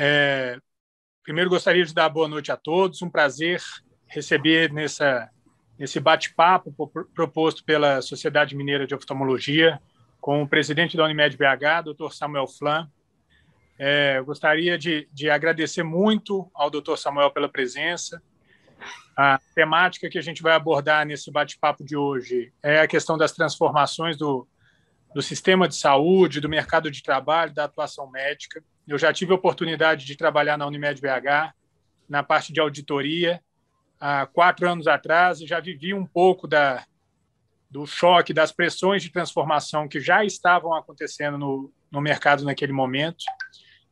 É, primeiro, gostaria de dar boa noite a todos. Um prazer receber nessa, nesse bate-papo proposto pela Sociedade Mineira de Oftalmologia com o presidente da Unimed BH, Dr. Samuel Flan. É, gostaria de, de agradecer muito ao Dr. Samuel pela presença. A temática que a gente vai abordar nesse bate-papo de hoje é a questão das transformações do, do sistema de saúde, do mercado de trabalho, da atuação médica. Eu já tive a oportunidade de trabalhar na Unimed BH, na parte de auditoria, há quatro anos atrás, e já vivi um pouco da, do choque, das pressões de transformação que já estavam acontecendo no, no mercado naquele momento.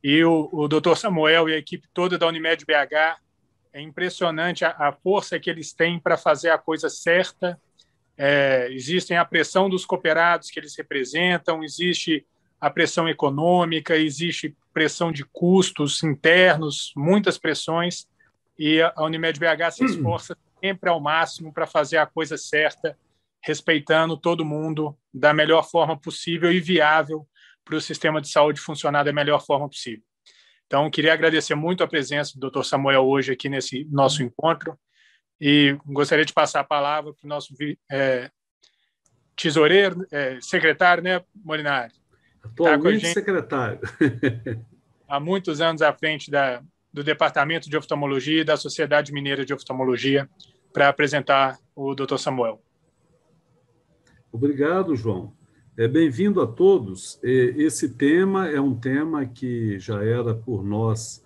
E o, o Dr. Samuel e a equipe toda da Unimed BH, é impressionante a, a força que eles têm para fazer a coisa certa. É, existem a pressão dos cooperados que eles representam, existe a pressão econômica, existe pressão de custos internos, muitas pressões, e a Unimed BH se hum. esforça sempre ao máximo para fazer a coisa certa, respeitando todo mundo da melhor forma possível e viável para o sistema de saúde funcionar da melhor forma possível. Então, queria agradecer muito a presença do Dr. Samuel hoje aqui nesse nosso encontro e gostaria de passar a palavra para o nosso é, tesoureiro, é, secretário, né, Molinari? Atualmente tá secretário. há muitos anos à frente da, do Departamento de Oftalmologia e da Sociedade Mineira de Oftalmologia para apresentar o Dr. Samuel. Obrigado, João. É, Bem-vindo a todos. Esse tema é um tema que já era por nós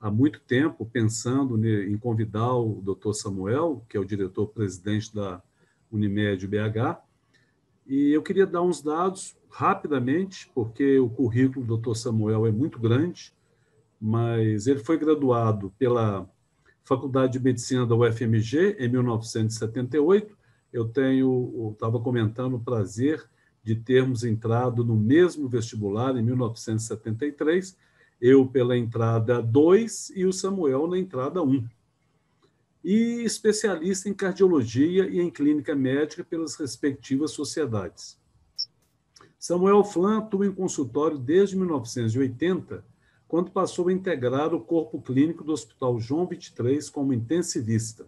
há muito tempo, pensando em convidar o Dr. Samuel, que é o diretor-presidente da Unimed BH. E eu queria dar uns dados rapidamente, porque o currículo do Dr. Samuel é muito grande, mas ele foi graduado pela Faculdade de Medicina da UFMG em 1978. Eu tenho, estava comentando o prazer de termos entrado no mesmo vestibular em 1973, eu pela entrada 2 e o Samuel na entrada 1. Um. E especialista em cardiologia e em clínica médica pelas respectivas sociedades. Samuel Flan atua em consultório desde 1980, quando passou a integrar o corpo clínico do Hospital João 23 como intensivista.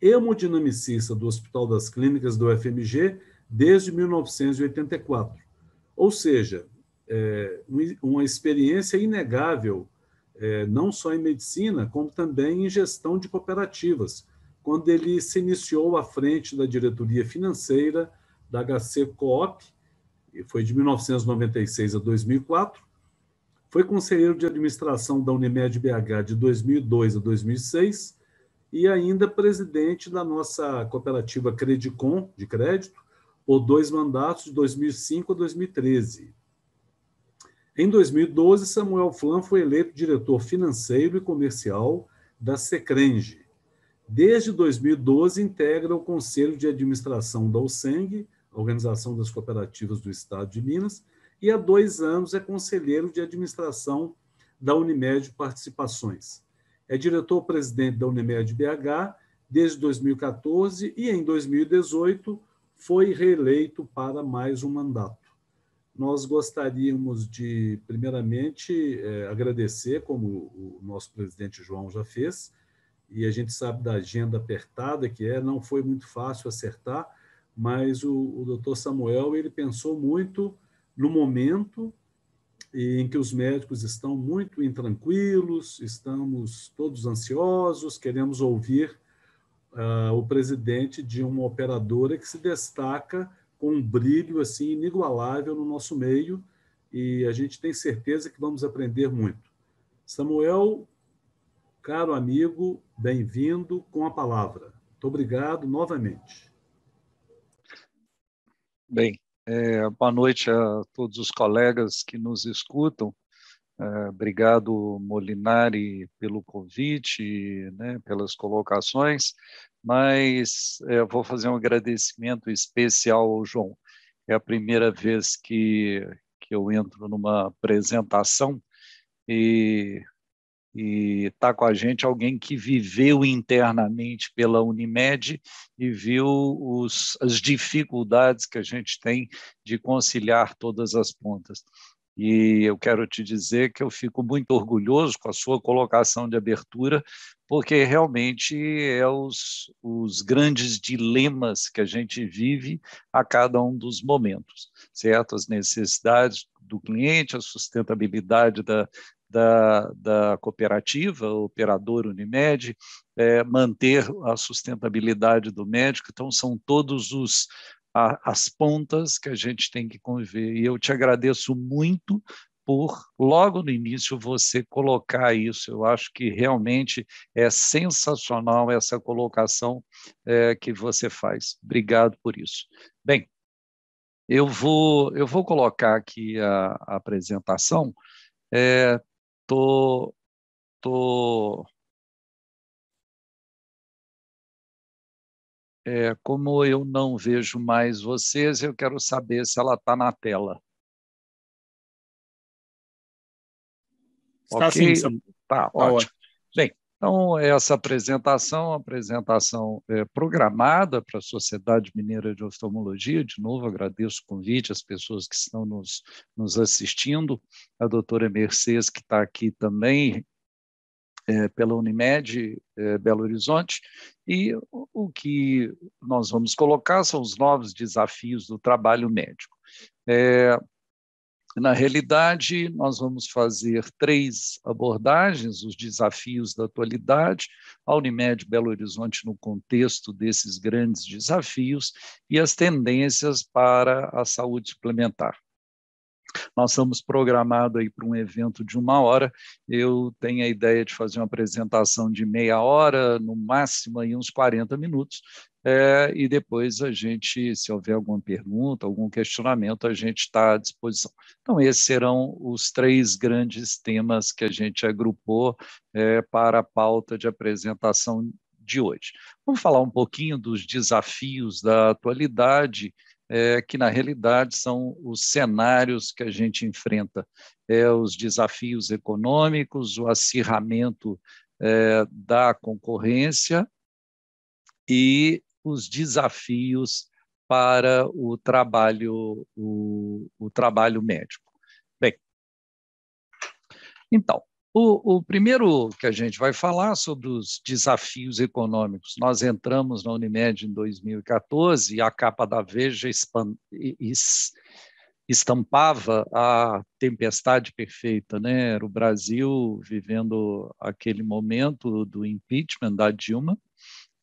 Hemodinamicista do Hospital das Clínicas do FMG desde 1984. Ou seja, é, uma experiência inegável, é, não só em medicina, como também em gestão de cooperativas, quando ele se iniciou à frente da diretoria financeira da HC Coop foi de 1996 a 2004, foi conselheiro de administração da Unimed BH de 2002 a 2006 e ainda presidente da nossa cooperativa Credicom, de crédito, por dois mandatos, de 2005 a 2013. Em 2012, Samuel Flan foi eleito diretor financeiro e comercial da Secrenge. Desde 2012, integra o Conselho de Administração da USENG, Organização das Cooperativas do Estado de Minas, e há dois anos é conselheiro de administração da Unimed Participações. É diretor-presidente da Unimed BH desde 2014 e, em 2018, foi reeleito para mais um mandato. Nós gostaríamos de, primeiramente, eh, agradecer, como o nosso presidente João já fez, e a gente sabe da agenda apertada que é, não foi muito fácil acertar, mas o, o doutor Samuel ele pensou muito no momento em que os médicos estão muito intranquilos, estamos todos ansiosos, queremos ouvir uh, o presidente de uma operadora que se destaca com um brilho assim inigualável no nosso meio e a gente tem certeza que vamos aprender muito. Samuel, caro amigo, bem-vindo com a palavra. Muito obrigado novamente. Bem, é, boa noite a todos os colegas que nos escutam. É, obrigado, Molinari, pelo convite, né, pelas colocações, mas é, vou fazer um agradecimento especial ao João. É a primeira vez que, que eu entro numa apresentação e e está com a gente alguém que viveu internamente pela Unimed e viu os, as dificuldades que a gente tem de conciliar todas as pontas. E eu quero te dizer que eu fico muito orgulhoso com a sua colocação de abertura, porque realmente é os, os grandes dilemas que a gente vive a cada um dos momentos, certo? As necessidades do cliente, a sustentabilidade da, da, da cooperativa, operador Unimed, é, manter a sustentabilidade do médico. Então, são todos os a, as pontas que a gente tem que conviver. E eu te agradeço muito por, logo no início, você colocar isso. Eu acho que realmente é sensacional essa colocação é, que você faz. Obrigado por isso. Bem, eu vou, eu vou colocar aqui a, a apresentação. É, tô, tô É, como eu não vejo mais vocês, eu quero saber se ela está na tela. Está okay? sim, sim. Tá, tá, ótimo. Bem, então, essa apresentação, apresentação é, programada para a Sociedade Mineira de Oftalmologia, de novo agradeço o convite, as pessoas que estão nos, nos assistindo, a doutora Mercedes, que está aqui também, é, pela Unimed é, Belo Horizonte, e o, que nós vamos colocar são os novos desafios do trabalho médico. É, na realidade, nós vamos fazer três abordagens: os desafios da atualidade, a Unimed Belo Horizonte no contexto desses grandes desafios e as tendências para a saúde suplementar. Nós estamos programados aí para um evento de uma hora. Eu tenho a ideia de fazer uma apresentação de meia hora, no máximo aí uns 40 minutos. É, e depois a gente, se houver alguma pergunta, algum questionamento, a gente está à disposição. Então, esses serão os três grandes temas que a gente agrupou é, para a pauta de apresentação de hoje. Vamos falar um pouquinho dos desafios da atualidade é, que na realidade são os cenários que a gente enfrenta, é, os desafios econômicos, o acirramento é, da concorrência e os desafios para o trabalho, o, o trabalho médico. Bem, então, o, o, primeiro que a gente vai falar sobre os desafios econômicos. Nós entramos na Unimed em 2014 e a capa da Veja estampava a tempestade perfeita, né? Era o Brasil vivendo aquele momento do impeachment da Dilma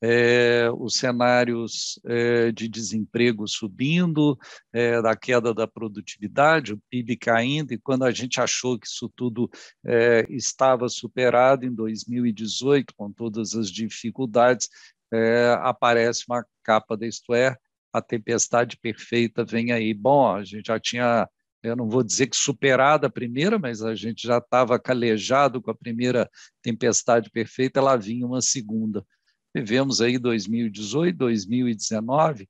é, os cenários é, de desemprego subindo, é, da queda da produtividade, o PIB caindo, e quando a gente achou que isso tudo é, estava superado em 2018, com todas as dificuldades, é, aparece uma capa da Isto é, a tempestade perfeita vem aí. Bom, a gente já tinha eu não vou dizer que superada a primeira, mas a gente já estava calejado com a primeira tempestade perfeita, ela vinha uma segunda. Vivemos aí 2018, 2019,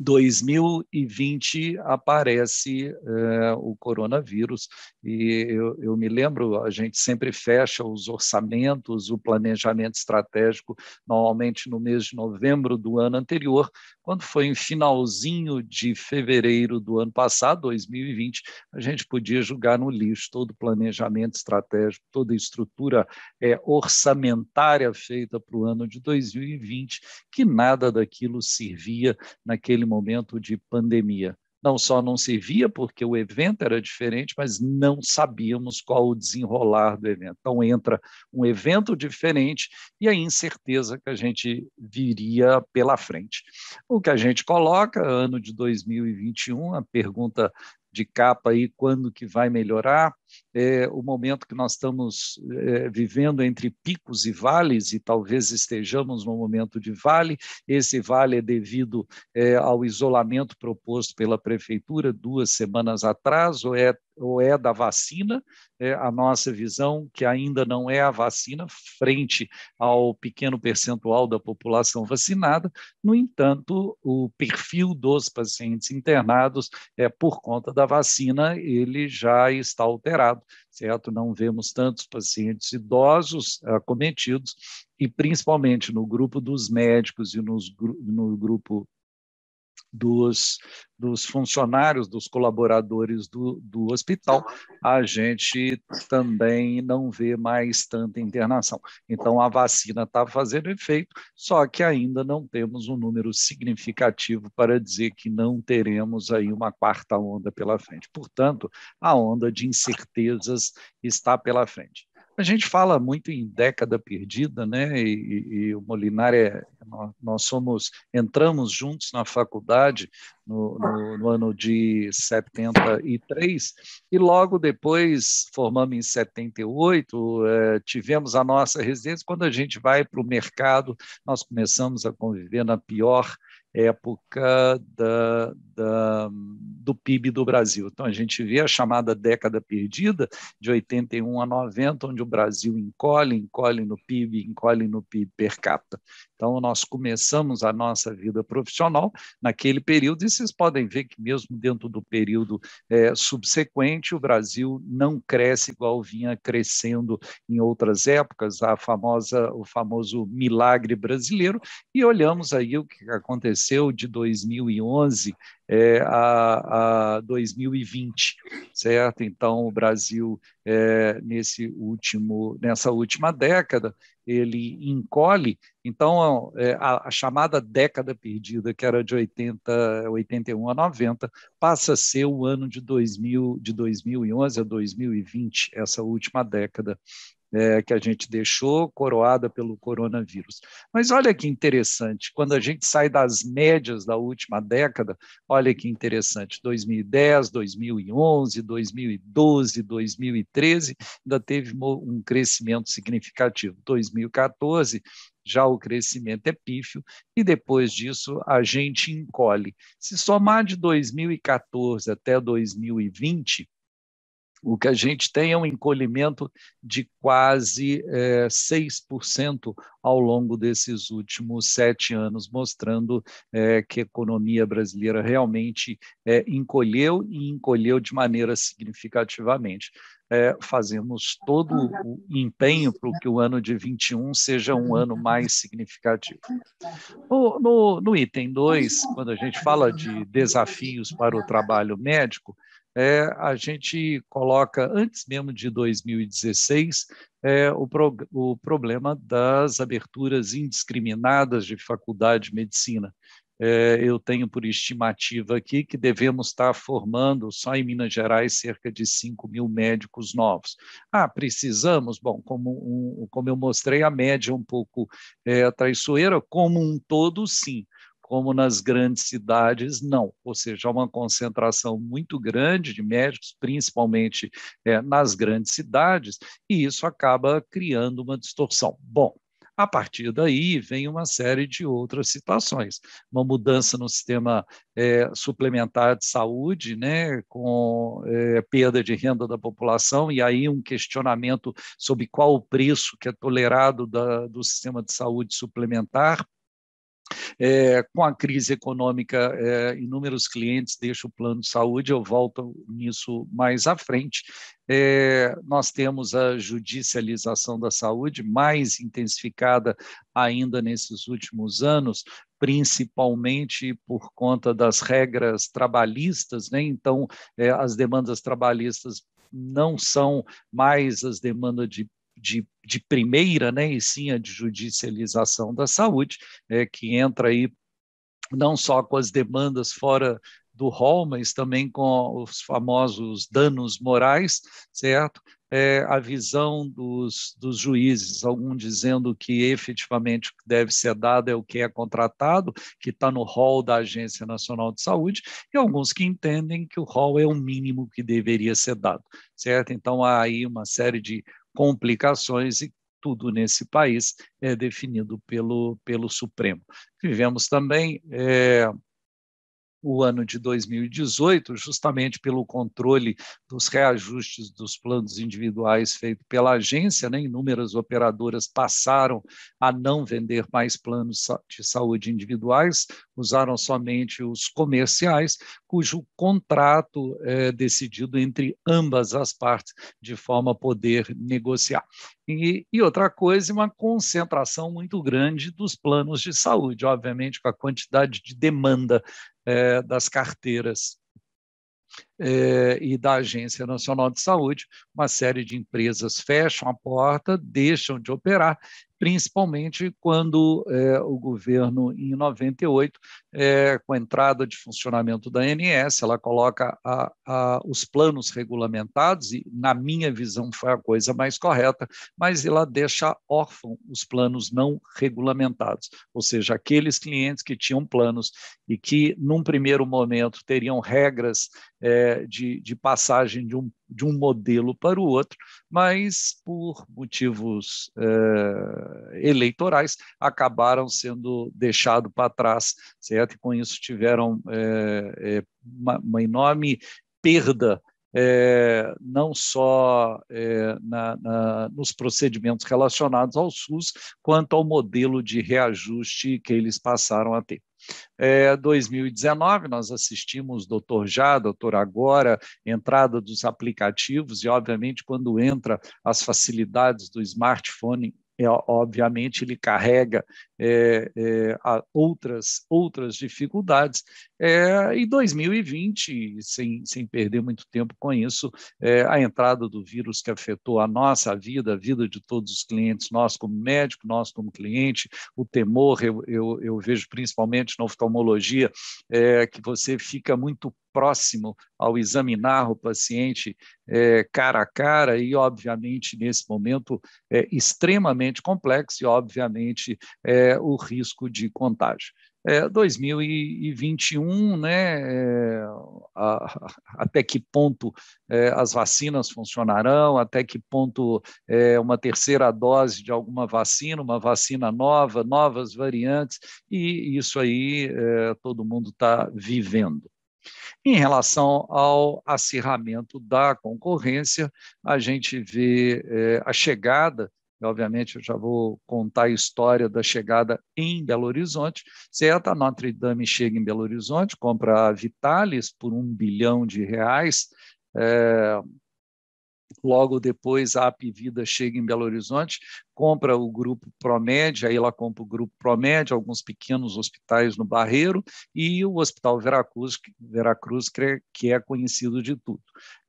2020 aparece uh, o coronavírus e eu, eu, me lembro a gente sempre fecha os orçamentos, o planejamento estratégico normalmente no mês de novembro do ano anterior. Quando foi em finalzinho de fevereiro do ano passado, 2020, a gente podia jogar no lixo todo o planejamento estratégico, toda a estrutura é, orçamentária feita para o ano de 2020, que nada daquilo servia naquele naquele momento de pandemia. Não só não se via, porque o evento era diferente, mas não sabíamos qual o desenrolar do evento. Então, entra um evento diferente e a incerteza que a gente viria pela frente. O que a gente coloca, ano de 2021, a pergunta de capa aí, quando que vai melhorar? é, o momento que nós estamos é, vivendo entre picos e vales, e talvez estejamos no momento de vale. Esse vale é devido é, ao isolamento proposto pela prefeitura duas semanas atrás, ou é ou é da vacina, é a nossa visão que ainda não é a vacina frente ao pequeno percentual da população vacinada. No entanto, o perfil dos pacientes internados é por conta da vacina, ele já está alterado certo? Não vemos tantos pacientes idosos ah, acometidos, e principalmente no grupo dos médicos e nos, no grupo dos, dos funcionários, dos colaboradores do, do hospital, a gente também não vê mais tanta internação. Então, a vacina está fazendo efeito, só que ainda não temos um número significativo para dizer que não teremos aí uma quarta onda pela frente. Portanto, a onda de incertezas está pela frente. A gente fala muito em década perdida, né? E, e, e o Molinar é, nós somos entramos juntos na faculdade no, no, ah. no, ano de 73, e logo depois, formamos em 78, eh, tivemos a nossa residência. Quando a gente vai para o mercado, nós começamos a conviver na pior época da, da, do PIB do Brasil. Então, a gente vê a chamada década perdida, de 81 a 90, onde o Brasil encolhe, encolhe no PIB, encolhe no PIB per capita. Então, nós começamos a nossa vida profissional naquele período, e vocês podem ver que, mesmo dentro do período é, subsequente, o Brasil não cresce igual vinha crescendo em outras épocas, a famosa, o famoso milagre brasileiro, e olhamos aí o que aconteceu de 2011 é, a, a, 2020, certo? Então, o Brasil, é, nesse último, nessa última década, ele encolhe. Então, é, a, a, chamada década perdida, que era de 80, 81 a 90, passa a ser o ano de, 2000, de 2011 a 2020, essa última década é, que a gente deixou coroada pelo coronavírus. Mas olha que interessante, quando a gente sai das médias da última década, olha que interessante, 2010, 2011, 2012, 2013, ainda teve um crescimento significativo. 2014 já o crescimento é pífio, e depois disso a gente encolhe. Se somar de 2014 até 2020, o que a gente tem é um encolhimento de quase é, eh, 6% ao longo desses últimos sete anos, mostrando é, que a economia brasileira realmente é, encolheu e encolheu de maneira significativamente. É, fazemos todo o empenho para que o ano de 21 seja um ano mais significativo. No, no, no item 2, quando a gente fala de desafios para o trabalho médico, é, a gente coloca, antes mesmo de 2016, é, o, pro, o problema das aberturas indiscriminadas de faculdade de medicina. É, eu tenho por estimativa aqui que devemos estar formando só em Minas Gerais cerca de 5 mil médicos novos. Ah, precisamos? Bom, como, um, como eu mostrei, a média é um pouco é, traiçoeira, como um todo, sim como nas grandes cidades, não. Ou seja, há uma concentração muito grande de médicos, principalmente é, nas grandes cidades, e isso acaba criando uma distorção. Bom, a partir daí vem uma série de outras situações, uma mudança no sistema é, suplementar de saúde, né, com é, perda de renda da população e aí um questionamento sobre qual o preço que é tolerado da, do sistema de saúde suplementar é, com a crise econômica, é, inúmeros clientes deixam o plano de saúde, eu volto nisso mais à frente. É, nós temos a judicialização da saúde, mais intensificada ainda nesses últimos anos, principalmente por conta das regras trabalhistas, né? então, é, as demandas trabalhistas não são mais as demandas de de, de primeira, né, e sim a de judicialização da saúde, é, que entra aí não só com as demandas fora do rol, mas também com os famosos danos morais, certo? É, a visão dos, dos juízes, algum dizendo que efetivamente o que deve ser dado é o que é contratado, que está no rol da Agência Nacional de Saúde, e alguns que entendem que o rol é o mínimo que deveria ser dado, certo? Então, há aí uma série de complicações e tudo nesse país é definido pelo, pelo Supremo. Tivemos também é, o ano de 2018, justamente pelo controle dos reajustes dos planos individuais feito pela agência, né? inúmeras operadoras passaram a não vender mais planos de saúde individuais, usaram somente os comerciais, cujo contrato é decidido entre ambas as partes, de forma a poder negociar. E, e, outra coisa, uma concentração muito grande dos planos de saúde, obviamente, com a quantidade de demanda é, das carteiras eh, e da Agência Nacional de Saúde, uma série de empresas fecham a porta, deixam de operar, principalmente quando eh, o governo, em 98, eh, com a entrada de funcionamento da ANS, ela coloca a, a, os planos regulamentados, e na minha visão foi a coisa mais correta, mas ela deixa órfão os planos não regulamentados, ou seja, aqueles clientes que tinham planos e que, num primeiro momento, teriam regras eh, é, de, de, passagem de um, de um modelo para o outro, mas por motivos é, eleitorais acabaram sendo deixados para trás, certo? E com isso tiveram é, é uma, uma, enorme perda. É, não só na, na, nos procedimentos relacionados ao SUS, quanto ao modelo de reajuste que eles passaram a ter. É, 2019, nós assistimos Doutor Já, Doutor Agora, entrada dos aplicativos, e obviamente, quando entra as facilidades do smartphone é, obviamente ele carrega é, é, outras, outras dificuldades. É, e 2020, sem, sem perder muito tempo com isso, é, a entrada do vírus que afetou a nossa vida, a vida de todos os clientes, nós como médico, nós como cliente, o temor, eu, eu, eu vejo principalmente na oftalmologia, é, que você fica muito próximo ao examinar o paciente é, cara a cara e, obviamente, nesse momento é extremamente complexo e, obviamente, é, é o risco de contágio. É, 2021, né, é, a, até que ponto é, as vacinas funcionarão, até que ponto é, uma terceira dose de alguma vacina, uma vacina nova, novas variantes, e isso aí é, todo mundo está vivendo. Em relação ao acirramento da concorrência, a gente vê a chegada obviamente eu já vou contar a história da chegada em Belo Horizonte, certo? A Notre Dame chega em Belo Horizonte, compra a Vitalis por um bilhão de reais, é, Logo depois, a Apivida chega em Belo Horizonte compra o grupo Promédia aí ela compra o grupo Promédia alguns pequenos hospitais no Barreiro e o Hospital Veracruz, Veracruz é, que é conhecido de tudo.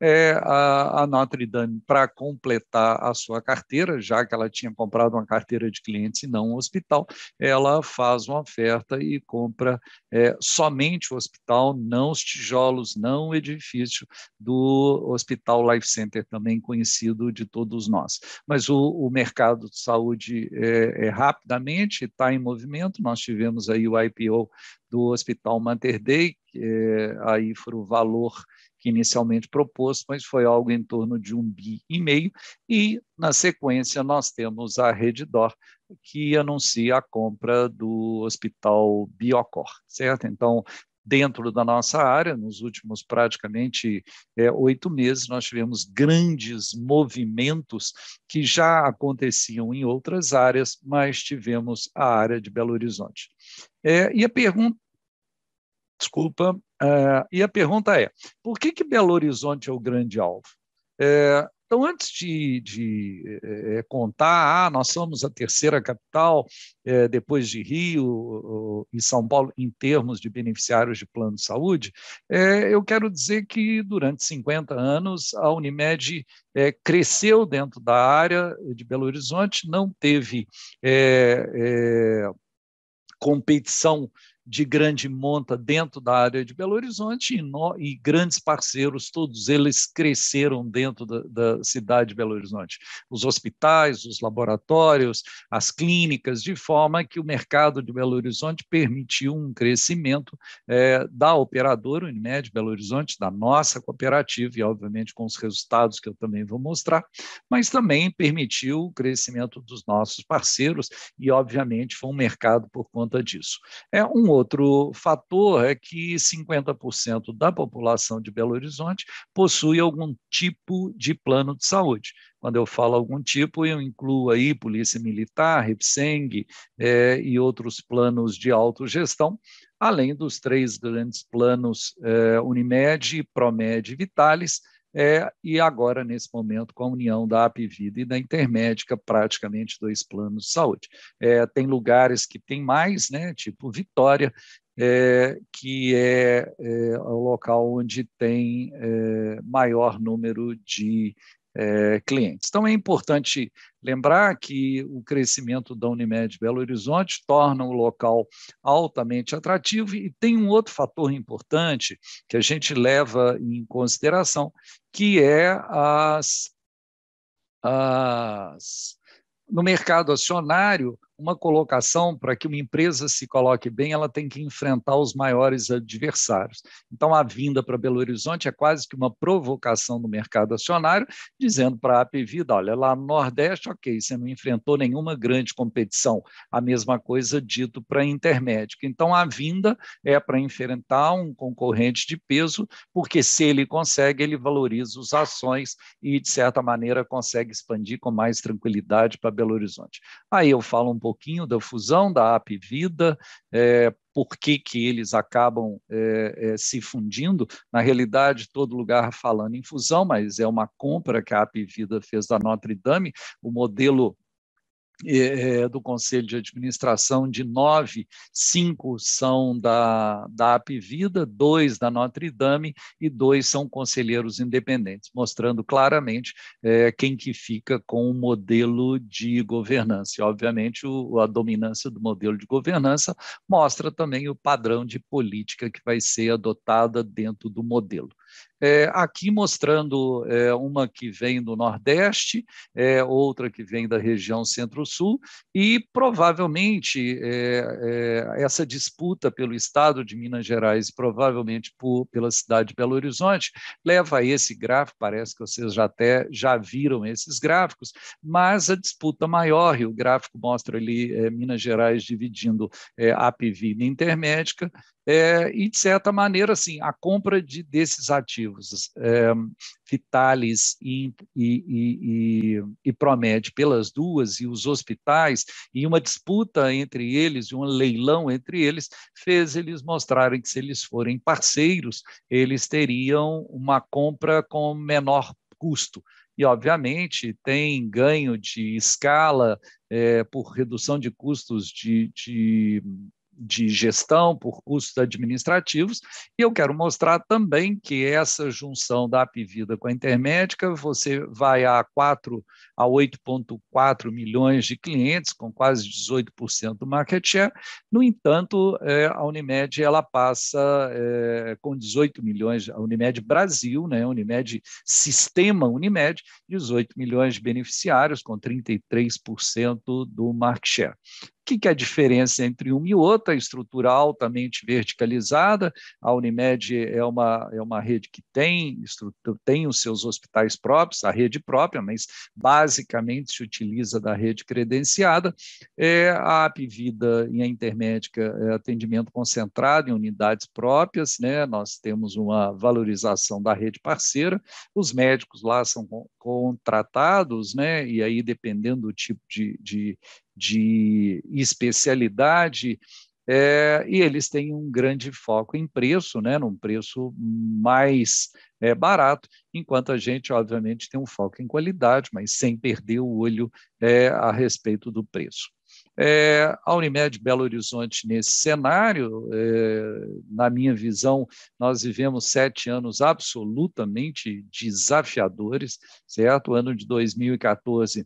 É, a, a Notre Dame, para completar a sua carteira, já que ela tinha comprado uma carteira de clientes e não um hospital, ela faz uma oferta e compra é, somente o hospital, não os tijolos, não o edifício do Hospital Life Center, também conhecido de todos nós. Mas o, o mercado de saúde é, é, rapidamente, está em movimento. Nós tivemos aí o IPO do Hospital Mater Dei, é, aí foi o valor que inicialmente proposto, mas foi algo em torno de um bi e meio. E na sequência nós temos a Redditor que anuncia a compra do Hospital Biocor, certo? Então dentro da nossa área, nos últimos praticamente é, oito meses, nós tivemos grandes movimentos que já aconteciam em outras áreas, mas tivemos a área de Belo Horizonte. É, e a pergunta. Desculpa, uh, e a pergunta é: por que, que Belo Horizonte é o grande alvo? É, então, antes de, de é, contar, ah, nós somos a terceira capital, é, depois de Rio e São Paulo, em termos de beneficiários de plano de saúde, é, eu quero dizer que durante 50 anos a Unimed cresceu dentro da área de Belo Horizonte, não teve competição de grande monta dentro da área de Belo Horizonte e, no, e grandes parceiros, todos eles cresceram dentro da, da, cidade de Belo Horizonte. Os hospitais, os laboratórios, as clínicas, de forma que o mercado de Belo Horizonte permitiu um crescimento é, da operadora Unimed Belo Horizonte, da nossa cooperativa, e obviamente com os resultados que eu também vou mostrar, mas também permitiu o crescimento dos nossos parceiros e, obviamente, foi um mercado por conta disso. É um outro fator é que 50% da população de Belo Horizonte possui algum tipo de plano de saúde. Quando eu falo algum tipo, eu incluo aí Polícia Militar, Ripseng é, e outros planos de autogestão, além dos três grandes planos é, Unimed, Promed e Vitalis, é, e agora, nesse momento, com a união da Apivida e da Intermédica, praticamente dois planos de saúde. É, tem lugares que tem mais, né, tipo Vitória, é, que é, é, o local onde tem é, maior número de é, clientes. Então, é importante lembrar que o crescimento da Unimed Belo Horizonte torna o local altamente atrativo e tem um outro fator importante que a gente leva em consideração, que é as, as no mercado acionário, uma colocação para que uma empresa se coloque bem, ela tem que enfrentar os maiores adversários. Então, a vinda para Belo Horizonte é quase que uma provocação do mercado acionário, dizendo para a Apivida olha, lá no Nordeste, ok, você não enfrentou nenhuma grande competição. A mesma coisa dito para a Intermédica. Então, a vinda é para enfrentar um concorrente de peso, porque se ele consegue, ele valoriza os ações e, de certa maneira, consegue expandir com mais tranquilidade para Belo Horizonte. Aí eu falo um pouquinho da fusão da AP Vida, é, por que, que eles acabam é, é, se fundindo. Na realidade, todo lugar falando em fusão, mas é uma compra que a AP Vida fez da Notre Dame. O modelo é, é, do Conselho de Administração, de nove, cinco são da, da Apivida, dois da Notre Dame e dois são conselheiros independentes, mostrando claramente é, quem que fica com o modelo de governança. E, obviamente, o, a dominância do modelo de governança mostra também o padrão de política que vai ser adotada dentro do modelo. É, aqui mostrando é, uma que vem do Nordeste, é, outra que vem da região Centro-Sul, e provavelmente é, é, essa disputa pelo estado de Minas Gerais, provavelmente por, pela cidade de Belo Horizonte, leva a esse gráfico. Parece que vocês já até já viram esses gráficos, mas a disputa maior, e o gráfico mostra ali é, Minas Gerais dividindo é, a Apivida Intermédica é, e, de certa maneira, assim, a compra de, desses ativos é, Vitalis e, e, e, e, Promed pelas duas e os hospitais, e uma disputa entre eles, e um leilão entre eles, fez eles mostrarem que se eles forem parceiros, eles teriam uma compra com menor custo. E, obviamente, tem ganho de escala é, por redução de custos de, de de gestão, por custos administrativos, e eu quero mostrar também que essa junção da Apivida com a Intermédica, você vai a 4 a 8,4 milhões de clientes, com quase 18% do market share. No entanto, é, a Unimed ela passa é, com 18 milhões, a Unimed Brasil, né, Unimed Sistema Unimed, 18 milhões de beneficiários, com 33% do market share que, que é a diferença entre uma e outra? Estrutura altamente verticalizada, a Unimed é uma, é uma rede que tem, tem os seus hospitais próprios, a rede própria, mas basicamente se utiliza da rede credenciada. É, a vida e a Intermédica é atendimento concentrado em unidades próprias, né? nós temos uma valorização da rede parceira, os médicos lá são contratados, né? e aí dependendo do tipo de, de, de especialidade, é, e eles têm um grande foco em preço, né, num preço mais é, barato, enquanto a gente, obviamente, tem um foco em qualidade, mas sem perder o olho é, a respeito do preço. É, a Unimed Belo Horizonte, nesse cenário, é, na minha visão, nós vivemos sete anos absolutamente desafiadores, certo? O ano de 2014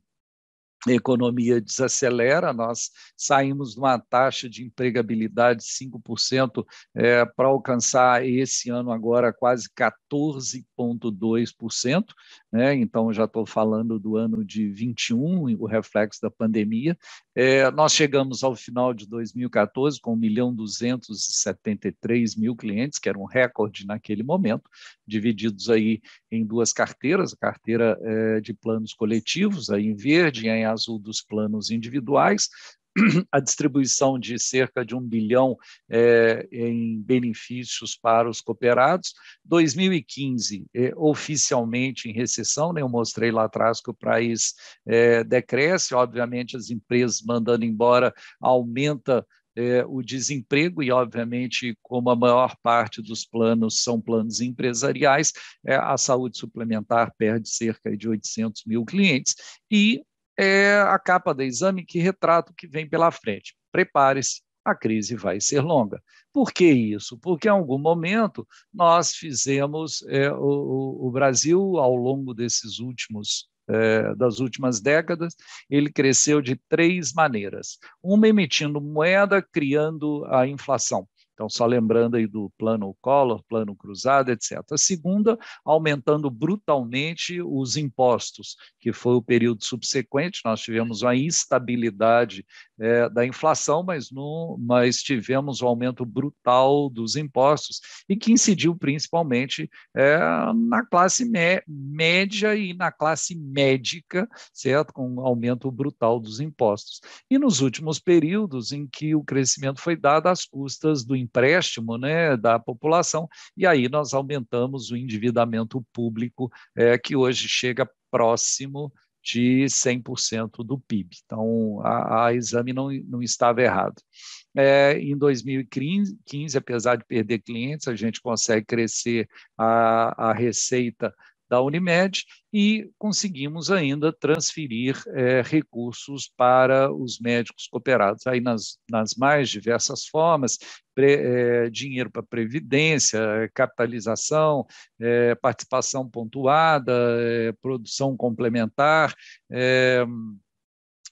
a economia desacelera, nós saímos de uma taxa de empregabilidade de 5% é, para alcançar esse ano agora quase 14,2%, né? então já estou falando do ano de 21, o reflexo da pandemia. É, nós chegamos ao final de 2014 com 1 milhão 273 mil clientes, que era um recorde naquele momento, divididos aí em duas carteiras, a carteira é, de planos coletivos, aí em verde, em azul dos planos individuais, a distribuição de cerca de um bilhão é, em benefícios para os cooperados. 2015, é, oficialmente em recessão, né, eu mostrei lá atrás que o país é, decresce, obviamente as empresas mandando embora aumenta é, o desemprego, e obviamente, como a maior parte dos planos são planos empresariais, é, a saúde suplementar perde cerca de 800 mil clientes. E é a capa do exame que retrata o que vem pela frente. Prepare-se, a crise vai ser longa. Por que isso? Porque em algum momento nós fizemos é, o, o, Brasil ao longo desses últimos é, das últimas décadas, ele cresceu de três maneiras: uma emitindo moeda, criando a inflação então, só lembrando aí do plano Collor, plano Cruzado, etc. A segunda, aumentando brutalmente os impostos, que foi o período subsequente, nós tivemos uma instabilidade é, da inflação, mas, no, mas tivemos o um aumento brutal dos impostos e que incidiu principalmente é, na classe me, média e na classe médica, certo? Com um aumento brutal dos impostos. E nos últimos períodos em que o crescimento foi dado às custas do empréstimo né, da população, e aí nós aumentamos o endividamento público, é, que hoje chega próximo de 100% do PIB. Então, a, a exame não, não estava errado. É, em 2015, apesar de perder clientes, a gente consegue crescer a, a receita da Unimed e conseguimos ainda transferir é, recursos para os médicos cooperados, aí nas, nas mais diversas formas, pre, é, dinheiro para previdência, capitalização, é, participação pontuada, é, produção complementar, é,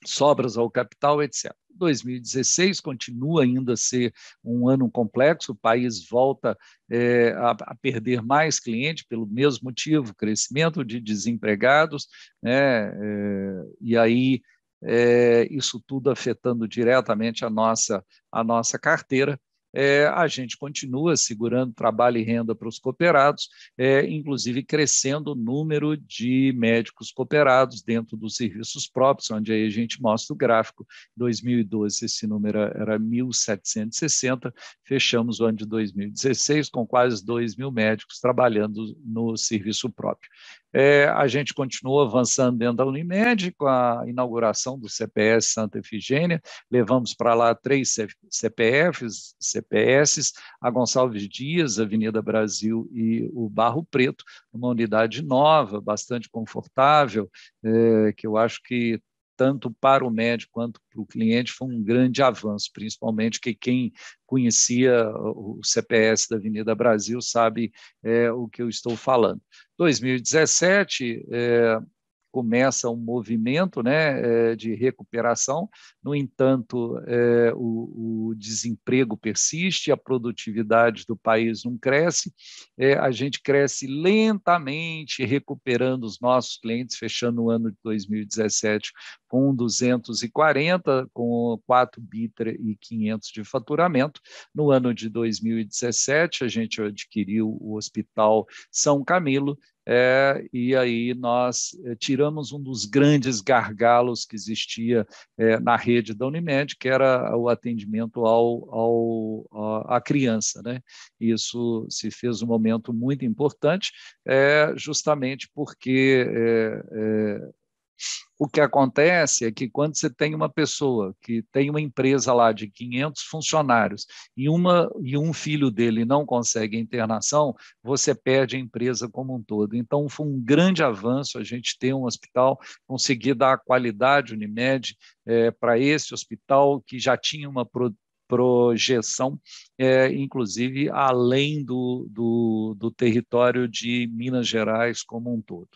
sobras ao capital, etc. 2016 continua ainda a ser um ano complexo, o país volta é, a, a, perder mais clientes pelo mesmo motivo, crescimento de desempregados, né, é, e aí é, isso tudo afetando diretamente a nossa, a nossa carteira é, a gente continua segurando trabalho e renda para os cooperados, é, inclusive crescendo o número de médicos cooperados dentro dos serviços próprios, onde aí a gente mostra o gráfico. Em 2012, esse número era 1.760, fechamos o ano de 2016 com quase 2 mil médicos trabalhando no serviço próprio. É, a gente continua avançando dentro da Unimed com a inauguração do CPS Santa Efigênia. Levamos para lá três CPFs, CPSs, a Gonçalves Dias, Avenida Brasil e o Barro Preto, uma unidade nova, bastante confortável, é, que eu acho que tanto para o médico quanto para o cliente, foi um grande avanço, principalmente que quem conhecia o CPS da Avenida Brasil sabe é, o que eu estou falando. 2017, é, começa um movimento né, eh, de recuperação, no entanto, é, o, o, desemprego persiste, a produtividade do país não cresce, é, a gente cresce lentamente, recuperando os nossos clientes, fechando o ano de 2017 com 240, com 4 bi e 500 de faturamento. No ano de 2017, a gente adquiriu o Hospital São Camilo é, e aí nós eh, tiramos um dos grandes gargalos que existia é, na rede da Unimed, que era o atendimento ao, ao, à criança. Né? Isso se fez um momento muito importante, é, justamente porque o que acontece é que quando você tem uma pessoa que tem uma empresa lá de 500 funcionários e, uma, e um filho dele não consegue internação, você perde a empresa como um todo. Então, foi um grande avanço a gente ter um hospital, conseguir dar a qualidade Unimed é, para esse hospital que já tinha uma pro, projeção, é, inclusive além do, do, do território de Minas Gerais como um todo.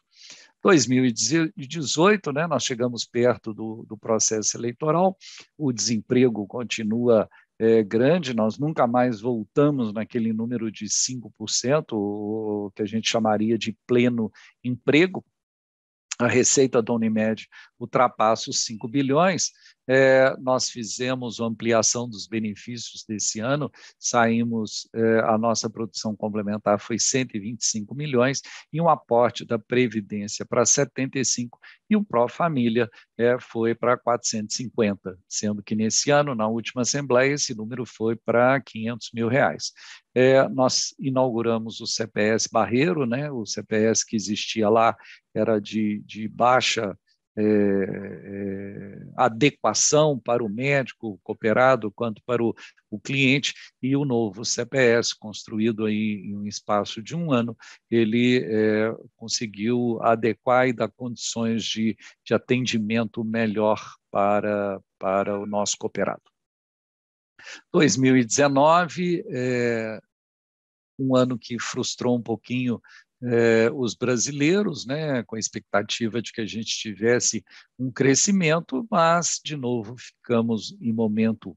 2018, né, nós chegamos perto do, do processo eleitoral, o desemprego continua é, grande, nós nunca mais voltamos naquele número de 5%, o que a gente chamaria de pleno emprego. A receita da Unimed ultrapassa os 5 bilhões. É, nós fizemos uma ampliação dos benefícios desse ano, saímos, é, a nossa produção complementar foi 125 milhões e um aporte da Previdência para 75 e o pró Família é, foi para 450, sendo que nesse ano, na última Assembleia, esse número foi para 500 mil reais. É, nós inauguramos o CPS Barreiro, né? o CPS que existia lá era de, de baixa é, é, adequação para o médico cooperado quanto para o, o, cliente e o novo CPS construído aí em um espaço de um ano ele é, conseguiu adequar e dar condições de, de atendimento melhor para para o nosso cooperado 2019 é um ano que frustrou um pouquinho eh, os brasileiros, né, com a expectativa de que a gente tivesse um crescimento, mas, de novo, ficamos em momento.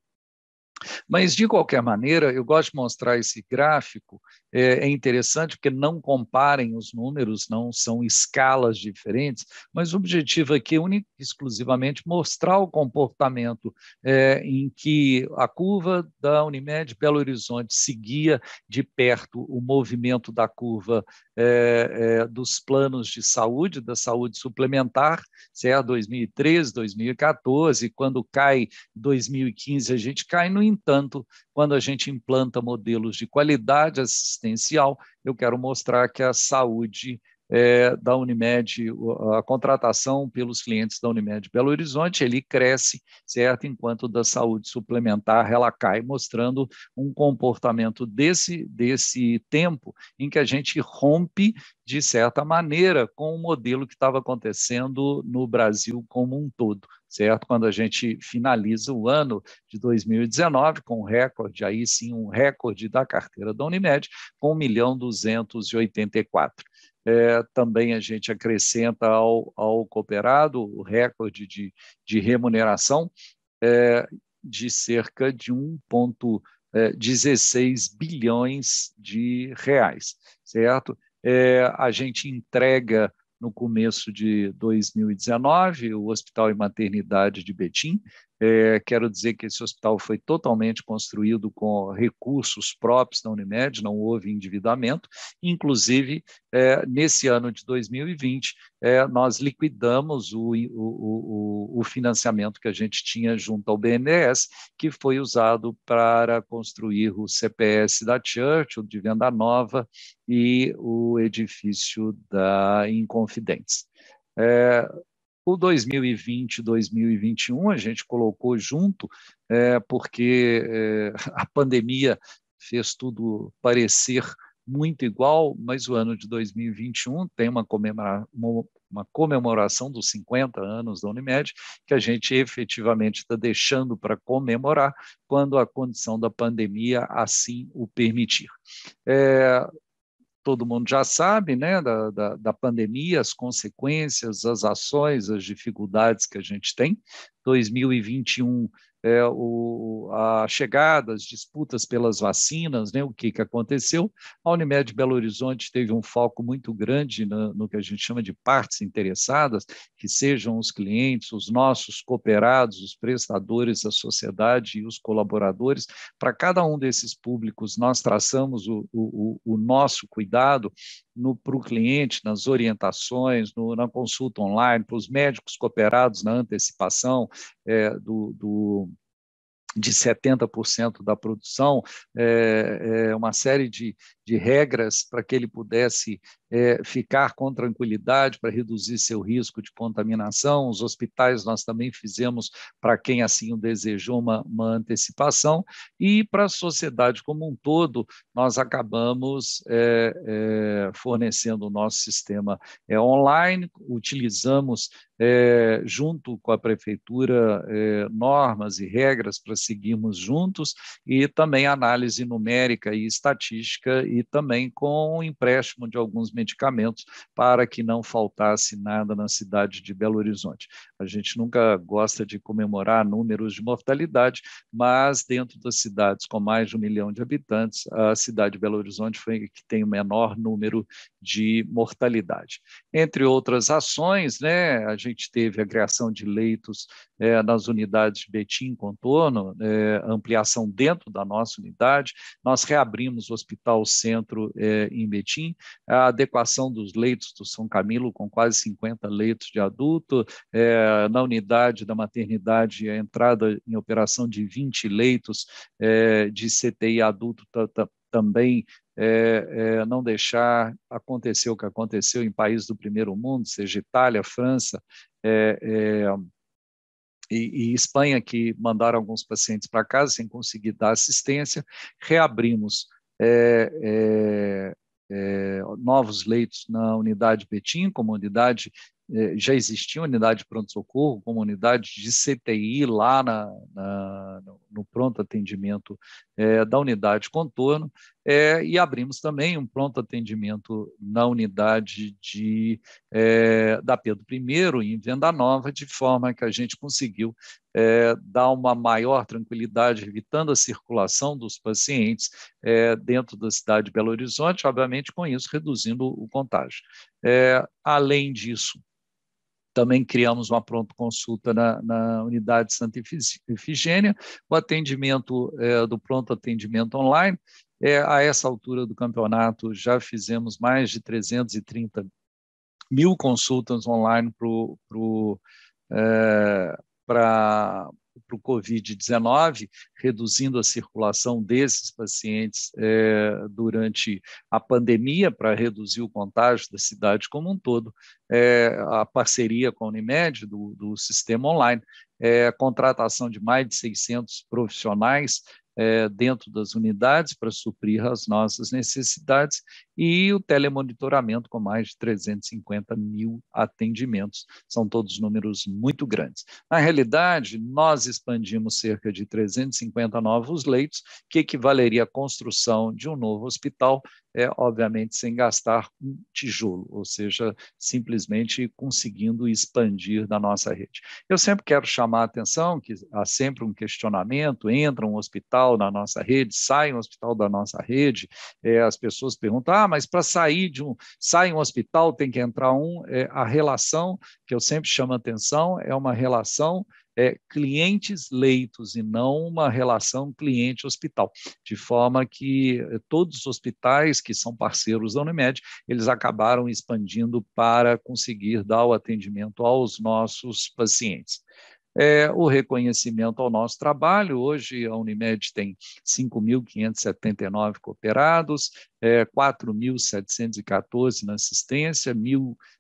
Mas, de qualquer maneira, eu gosto de mostrar esse gráfico é, é, interessante porque não comparem os números, não são escalas diferentes, mas o objetivo aqui é único, exclusivamente mostrar o comportamento é, em que a curva da Unimed Belo Horizonte seguia de perto o movimento da curva é, é, dos planos de saúde, da saúde suplementar, certo? 2013, 2014, quando cai 2015 a gente cai, no entanto, quando a gente implanta modelos de qualidade assistencial, eu quero mostrar que a saúde é, da Unimed, a contratação pelos clientes da Unimed Belo Horizonte, ele cresce, certo? Enquanto da saúde suplementar ela cai, mostrando um comportamento desse, desse tempo em que a gente rompe, de certa maneira, com o modelo que estava acontecendo no Brasil como um todo certo? Quando a gente finaliza o ano de 2019 com um recorde, aí sim um recorde da carteira da Unimed, com 1 milhão 284 é, também a gente acrescenta ao, ao cooperado o recorde de, de remuneração é, de cerca de 1,16 é, bilhões de reais, certo? É, a gente entrega no começo de 2019 o Hospital e Maternidade de Betim, é, quero dizer que esse hospital foi totalmente construído com recursos próprios da Unimed, não houve endividamento. Inclusive, é, nesse ano de 2020, é, eh, nós liquidamos o, o, o, o, financiamento que a gente tinha junto ao BNDES, que foi usado para construir o CPS da Church, o de Venda Nova e o edifício da Inconfidentes. O 2020 2021 a gente colocou junto, é, porque é, a pandemia fez tudo parecer muito igual, mas o ano de 2021 tem uma, comemora, uma comemoração dos 50 anos da Unimed, que a gente efetivamente está deixando para comemorar quando a condição da pandemia assim o permitir. É, todo mundo já sabe, né, da, da, da, pandemia, as consequências, as ações, as dificuldades que a gente tem. 2021 é, o, a chegada, as disputas pelas vacinas, né, o que, que aconteceu. A Unimed Belo Horizonte teve um foco muito grande no, no que a gente chama de partes interessadas, que sejam os clientes, os nossos cooperados, os prestadores, a sociedade e os colaboradores. Para cada um desses públicos, nós traçamos o, o, o nosso cuidado para o cliente, nas orientações, no, na consulta online, para os médicos cooperados na antecipação é, do, do, de 70% da produção, é, é uma série de, de regras para que ele pudesse é, ficar com tranquilidade para reduzir seu risco de contaminação. Os hospitais nós também fizemos para quem assim o desejou uma, uma antecipação e para a sociedade como um todo nós acabamos é, é, fornecendo o nosso sistema é, online, utilizamos é, junto com a prefeitura é, normas e regras para seguirmos juntos e também análise numérica e estatística e também com o empréstimo de alguns medicamentos para que não faltasse nada na cidade de Belo Horizonte. A gente nunca gosta de comemorar números de mortalidade, mas dentro das cidades com mais de um milhão de habitantes, a cidade de Belo Horizonte foi a que tem o menor número de mortalidade. Entre outras ações, né, a gente teve a criação de leitos é, nas unidades de Betim contorno, é, ampliação dentro da nossa unidade, nós reabrimos o Hospital Centro é, em Betim, a adequação dos leitos do São Camilo com quase 50 leitos de adulto, é, eh, na unidade da maternidade a entrada em operação de 20 leitos é, de CTI adulto também é, é, não deixar acontecer o que aconteceu em países do primeiro mundo, seja Itália, França é, e, e, Espanha, que mandaram alguns pacientes para casa sem conseguir dar assistência, reabrimos novos leitos na unidade Betim, como unidade é, já existia unidade de pronto-socorro, como unidade de CTI lá na, na no pronto atendimento é, da unidade contorno, é, e abrimos também um pronto atendimento na unidade de, é, da Pedro I, em Venda Nova, de forma que a gente conseguiu é, dar uma maior tranquilidade, evitando a circulação dos pacientes é, dentro da cidade de Belo Horizonte, obviamente com isso reduzindo o contágio. além disso, também criamos uma pronto-consulta na, na, unidade Santa Efigênia, o atendimento é, do pronto atendimento online. É, a essa altura do campeonato, já fizemos mais de 330 mil consultas online para é, para o Covid-19, reduzindo a circulação desses pacientes é, durante a pandemia, para reduzir o contágio da cidade como um todo, é, a parceria com a Unimed do, do sistema online, é, a contratação de mais de 600 profissionais é, dentro das unidades para suprir as nossas necessidades e o telemonitoramento com mais de 350 mil atendimentos. São todos números muito grandes. Na realidade, nós expandimos cerca de 350 novos leitos, que equivaleria à construção de um novo hospital, é, obviamente sem gastar um tijolo, ou seja, simplesmente conseguindo expandir da nossa rede. Eu sempre quero chamar a atenção que há sempre um questionamento: entra um hospital na nossa rede, sai um hospital da nossa rede, é, as pessoas perguntam, ah, ah, mas para sair de um, sai um hospital, tem que entrar um. É, a relação que eu sempre chamo a atenção é uma relação é, clientes leitos e não uma relação cliente-hospital, de forma que eh, todos os hospitais que são parceiros da Unimed, eles acabaram expandindo para conseguir dar o atendimento aos nossos pacientes é, o reconhecimento ao nosso trabalho. Hoje a Unimed tem 5.579 cooperados, é, 4.714 na assistência,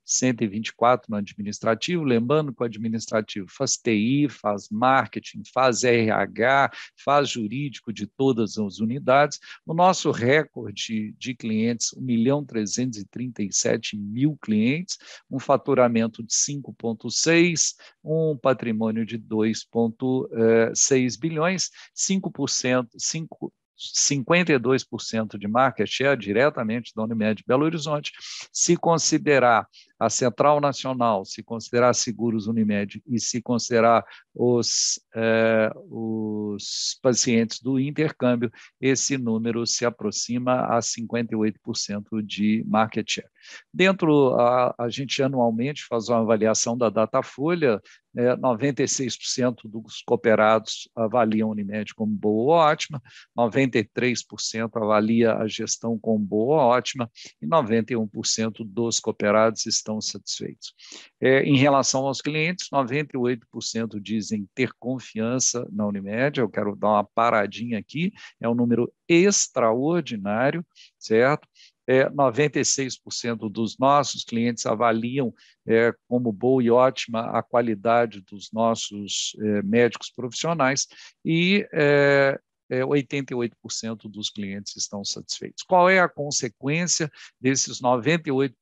124 no administrativo, lembrando que o administrativo faz TI, faz marketing, faz RH, faz jurídico de todas as unidades. O nosso recorde de clientes, 1 milhão 337 mil clientes, um faturamento de 5,6, um patrimônio de 2,6 eh, bilhões, 5%, 5 52% de market share diretamente da Unimed Belo Horizonte. Se considerar a Central Nacional, se considerar seguros Unimed e se considerar os, eh, os pacientes do intercâmbio, esse número se aproxima a 58% de market share. Dentro, a, a gente anualmente faz uma avaliação da Datafolha, 96% né, dos cooperados avaliam a Unimed como boa ou ótima, 93% avalia a gestão como boa ou ótima, e 91% dos cooperados estão satisfeitos. É, em relação aos clientes, 98% dizem ter confiança na Unimed. Eu quero dar uma paradinha aqui, é um número extraordinário, certo? É, 96% dos nossos clientes avaliam é, como boa e ótima a qualidade dos nossos é, médicos profissionais e é, 88% é, dos clientes estão satisfeitos. Qual é a consequência desses 98%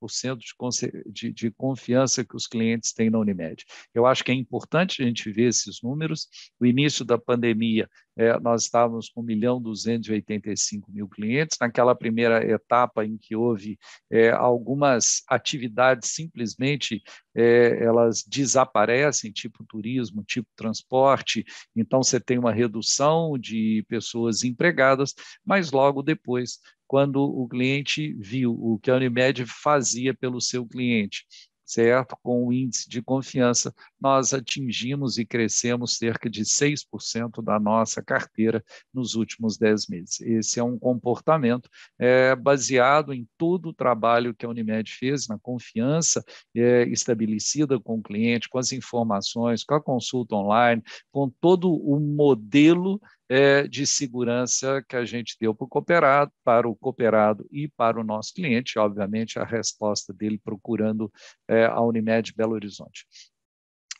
de confiança que os clientes têm na Unimed? Eu acho que é importante a gente ver esses números. O início da pandemia é, nós estávamos com 1 milhão 285 mil clientes. Naquela primeira etapa em que houve é, algumas atividades simplesmente é, elas desaparecem, tipo turismo, tipo transporte, então você tem uma redução de pessoas empregadas, mas logo depois, quando o cliente viu o que a Unimed fazia pelo seu cliente, certo? Com o índice de confiança, nós atingimos e crescemos cerca de 6% da nossa carteira nos últimos 10 meses. Esse é um comportamento é, baseado em todo o trabalho que a Unimed fez, na confiança é, estabelecida com o cliente, com as informações, com a consulta online, com todo o modelo é, de segurança que a gente deu para o cooperado, para o cooperado e para o nosso cliente, obviamente a resposta dele procurando é, a Unimed Belo Horizonte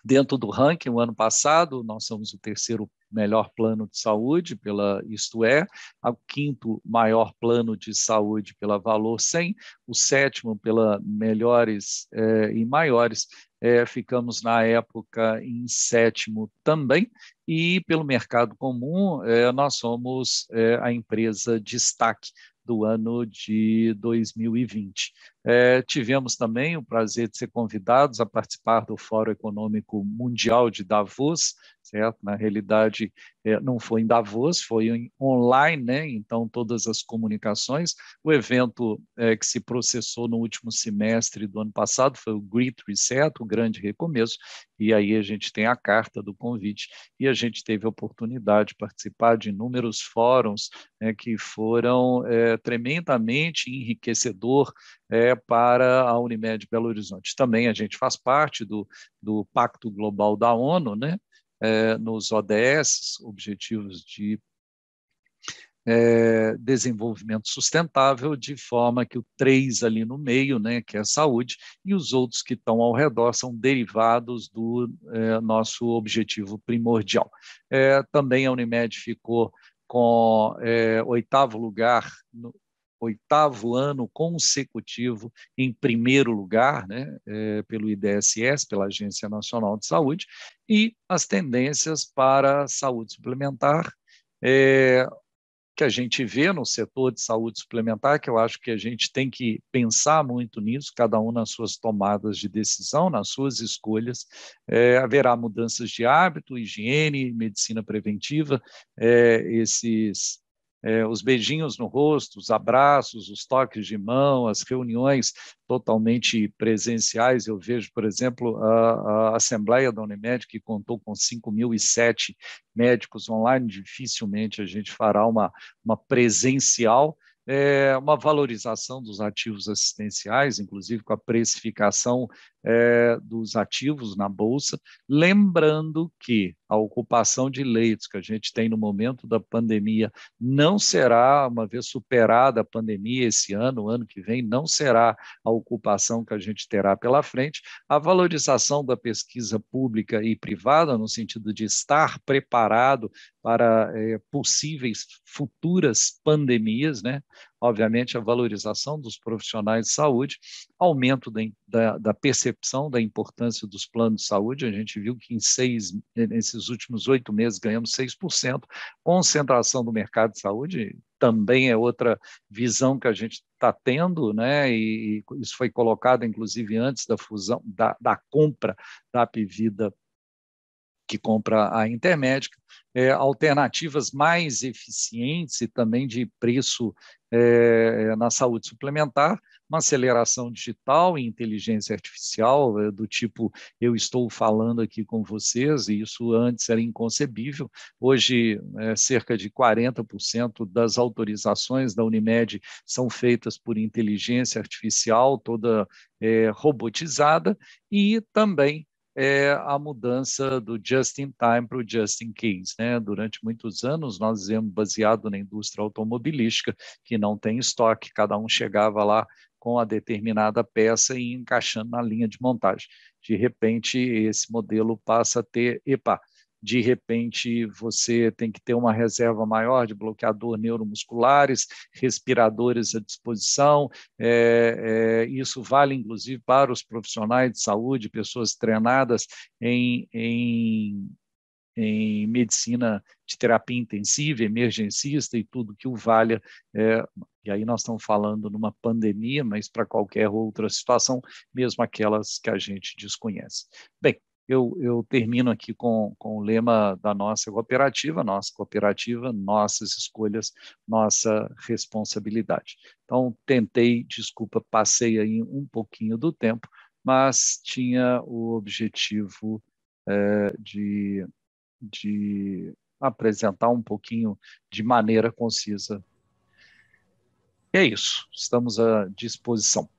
dentro do ranking o ano passado, nós somos o terceiro melhor plano de saúde pela Isto É, o quinto maior plano de saúde pela Valor 100, o sétimo pela Melhores eh, e Maiores, eh, ficamos na época em sétimo também, e pelo mercado comum eh, nós somos a empresa destaque do ano de 2020. É, tivemos também o prazer de ser convidados a participar do Fórum Econômico Mundial de Davos, certo? Na realidade, é, não foi em Davos, foi em, online, né? Então, todas as comunicações. O evento é, que se processou no último semestre do ano passado foi o Great Reset, o Grande Recomeço, e aí a gente tem a carta do convite, e a gente teve a oportunidade de participar de inúmeros fóruns né, que foram é, tremendamente enriquecedor é, para a Unimed Belo Horizonte. Também a gente faz parte do, do Pacto Global da ONU, né, é, nos ODS, Objetivos de é, Desenvolvimento Sustentável, de forma que o 3 ali no meio, né, que é a saúde, e os outros que estão ao redor são derivados do é, nosso objetivo primordial. É, também a Unimed ficou com é, oitavo lugar no, oitavo ano consecutivo em primeiro lugar, né, é, pelo IDSS, pela Agência Nacional de Saúde, e as tendências para a saúde suplementar, é, que a gente vê no setor de saúde suplementar, que eu acho que a gente tem que pensar muito nisso, cada um nas suas tomadas de decisão, nas suas escolhas. É, haverá mudanças de hábito, higiene, medicina preventiva, é, esses é, os beijinhos no rosto, os abraços, os toques de mão, as reuniões totalmente presenciais. Eu vejo, por exemplo, a, a Assembleia da Unimed, que contou com 5.007 médicos online, dificilmente a gente fará uma, uma presencial. É, uma valorização dos ativos assistenciais, inclusive com a precificação é, dos ativos na Bolsa, lembrando que a ocupação de leitos que a gente tem no momento da pandemia não será, uma vez superada a pandemia esse ano, ano que vem, não será a ocupação que a gente terá pela frente. A valorização da pesquisa pública e privada, no sentido de estar preparado para é, possíveis futuras pandemias, né? obviamente, a valorização dos profissionais de saúde, aumento da, da, da percepção da importância dos planos de saúde. A gente viu que em seis, nesses últimos oito meses ganhamos 6%, concentração do mercado de saúde, também é outra visão que a gente está tendo, né? E, isso foi colocado, inclusive, antes da fusão, da, da compra da Apivida que compra a Intermédica, é, alternativas mais eficientes e também de preço é, na saúde suplementar, uma aceleração digital e inteligência artificial, é, do tipo eu estou falando aqui com vocês, e isso antes era inconcebível. Hoje, é, cerca de 40% das autorizações da Unimed são feitas por inteligência artificial, toda é, robotizada, e também é a mudança do just in time para o just in case. Né? Durante muitos anos, nós dizemos baseado na indústria automobilística, que não tem estoque, cada um chegava lá com a determinada peça e encaixando na linha de montagem. De repente, esse modelo passa a ter, epa, de repente você tem que ter uma reserva maior de bloqueador neuromusculares, respiradores à disposição. É, é, isso vale, inclusive, para os profissionais de saúde, pessoas treinadas em, em, em medicina de terapia intensiva, emergencista e tudo que o valha. É, e aí nós estamos falando numa pandemia, mas para qualquer outra situação, mesmo aquelas que a gente desconhece. Bem, eu, eu termino aqui com, com o lema da nossa cooperativa, nossa cooperativa, nossas escolhas, nossa responsabilidade. Então, tentei, desculpa, passei aí um pouquinho do tempo, mas tinha o objetivo é, de, de apresentar um pouquinho de maneira concisa. E é isso, estamos à disposição.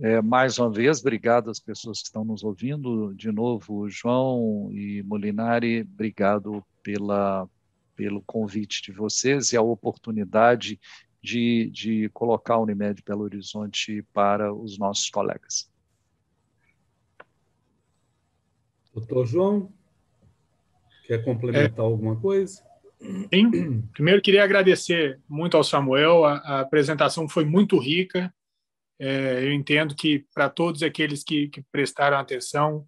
É, mais uma vez, obrigado às pessoas que estão nos ouvindo. De novo, João e Molinari, obrigado pela, pelo convite de vocês e a oportunidade de, de colocar a Unimed Belo Horizonte para os nossos colegas. Doutor João, quer complementar é, alguma coisa? Sim. Primeiro, queria agradecer muito ao Samuel. A, a apresentação foi muito rica é, eu entendo que, para todos aqueles que, que prestaram atenção,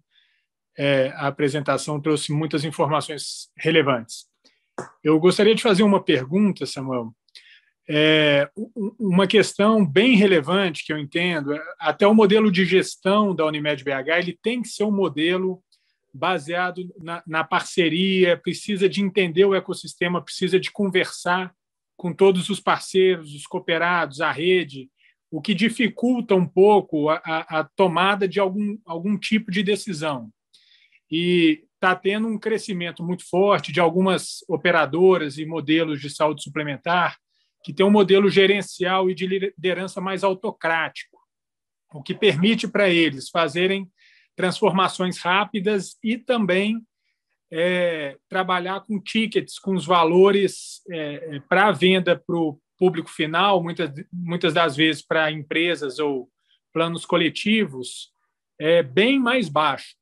é, a apresentação trouxe muitas informações relevantes. Eu gostaria de fazer uma pergunta, Samuel. É, uma questão bem relevante que eu entendo, é, até o modelo de gestão da Unimed BH, ele tem que ser um modelo baseado na, na parceria, precisa de entender o ecossistema, precisa de conversar com todos os parceiros, os cooperados, a rede, o que dificulta um pouco a, a, a tomada de algum, algum tipo de decisão. E está tendo um crescimento muito forte de algumas operadoras e modelos de saúde suplementar que tem um modelo gerencial e de liderança mais autocrático, o que permite para eles fazerem transformações rápidas e também é, trabalhar com tickets, com os valores é, é para a venda para o público final, muitas, muitas das vezes para empresas ou planos coletivos, é bem mais baixo.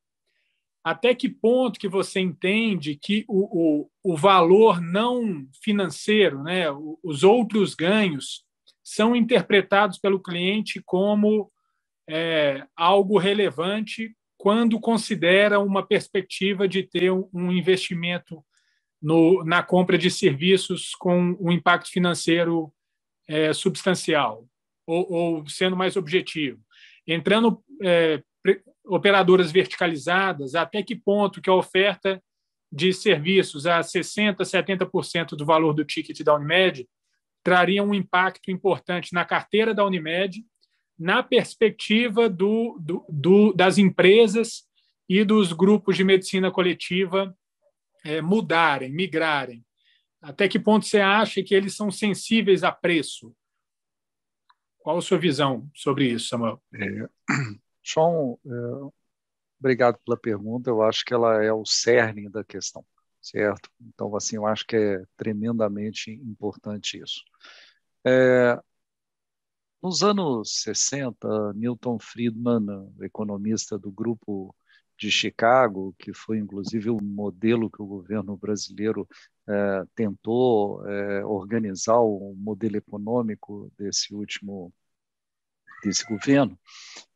Até que ponto que você entende que o, o, o valor não financeiro, né, os outros ganhos, são interpretados pelo cliente como é, algo relevante quando considera uma perspectiva de ter um investimento no, na compra de serviços com um impacto financeiro é, substancial, ou, ou, sendo mais objetivo. Entrando é, operadoras verticalizadas, até que ponto que a oferta de serviços a 60%, 70% do valor do ticket da Unimed traria um impacto importante na carteira da Unimed, na perspectiva do, do, do das empresas e dos grupos de medicina coletiva é, mudarem, migrarem? Até que ponto você acha que eles são sensíveis a preço? Qual a sua visão sobre isso, Samuel? É, João, é, obrigado pela pergunta. Eu acho que ela é o cerne da questão, certo? Então, assim, eu acho que é tremendamente importante isso. É, nos anos 60, Milton Friedman, economista do grupo de Chicago, que foi inclusive o um modelo que o governo brasileiro eh, tentou eh, organizar o modelo econômico desse último desse governo,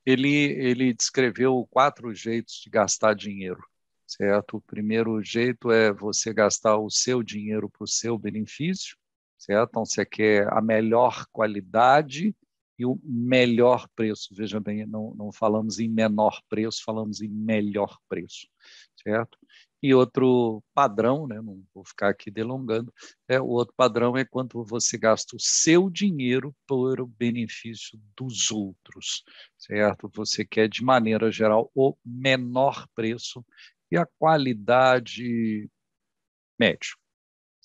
ele ele descreveu quatro jeitos de gastar dinheiro, certo? O primeiro jeito é você gastar o seu dinheiro para o seu benefício, certo? Então você quer a melhor qualidade e o melhor preço. Veja bem, não, não falamos em menor preço, falamos em melhor preço, certo? E outro padrão, né, não vou ficar aqui delongando, é, o outro padrão é quanto você gasta o seu dinheiro por o benefício dos outros, certo? Você quer, de maneira geral, o menor preço e a qualidade médio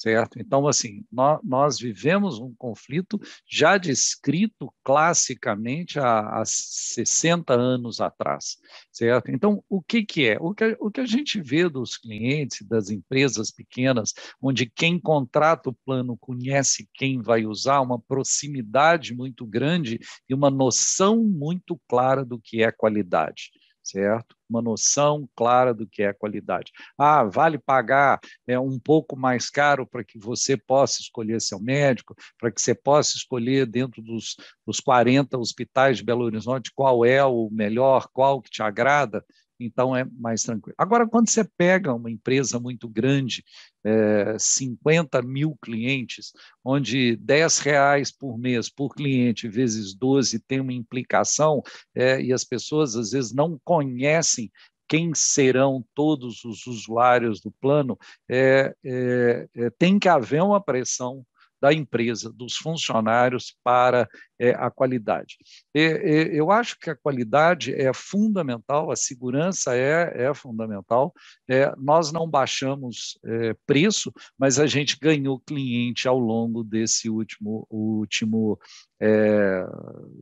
certo? Então, assim, nós, nós, vivemos um conflito já descrito classicamente há, há 60 anos atrás, certo? Então, o que, que é? O que, o que a gente vê dos clientes, das empresas pequenas, onde quem contrata o plano conhece quem vai usar, uma proximidade muito grande e uma noção muito clara do que é qualidade certo? Uma noção clara do que é qualidade. Ah, vale pagar é, um pouco mais caro para que você possa escolher seu médico, para que você possa escolher dentro dos, dos 40 hospitais de Belo Horizonte qual é o melhor, qual que te agrada? então é mais tranquilo. Agora, quando você pega uma empresa muito grande, é, eh, 50 mil clientes, onde 10 reais por mês por cliente vezes 12 tem uma implicação, é, e as pessoas às vezes não conhecem quem serão todos os usuários do plano, é, é, é tem que haver uma pressão da empresa, dos funcionários para é, a qualidade. E, e, eu acho que a qualidade é fundamental, a segurança é, é fundamental. É, nós não baixamos é, preço, mas a gente ganhou cliente ao longo desse último, último é,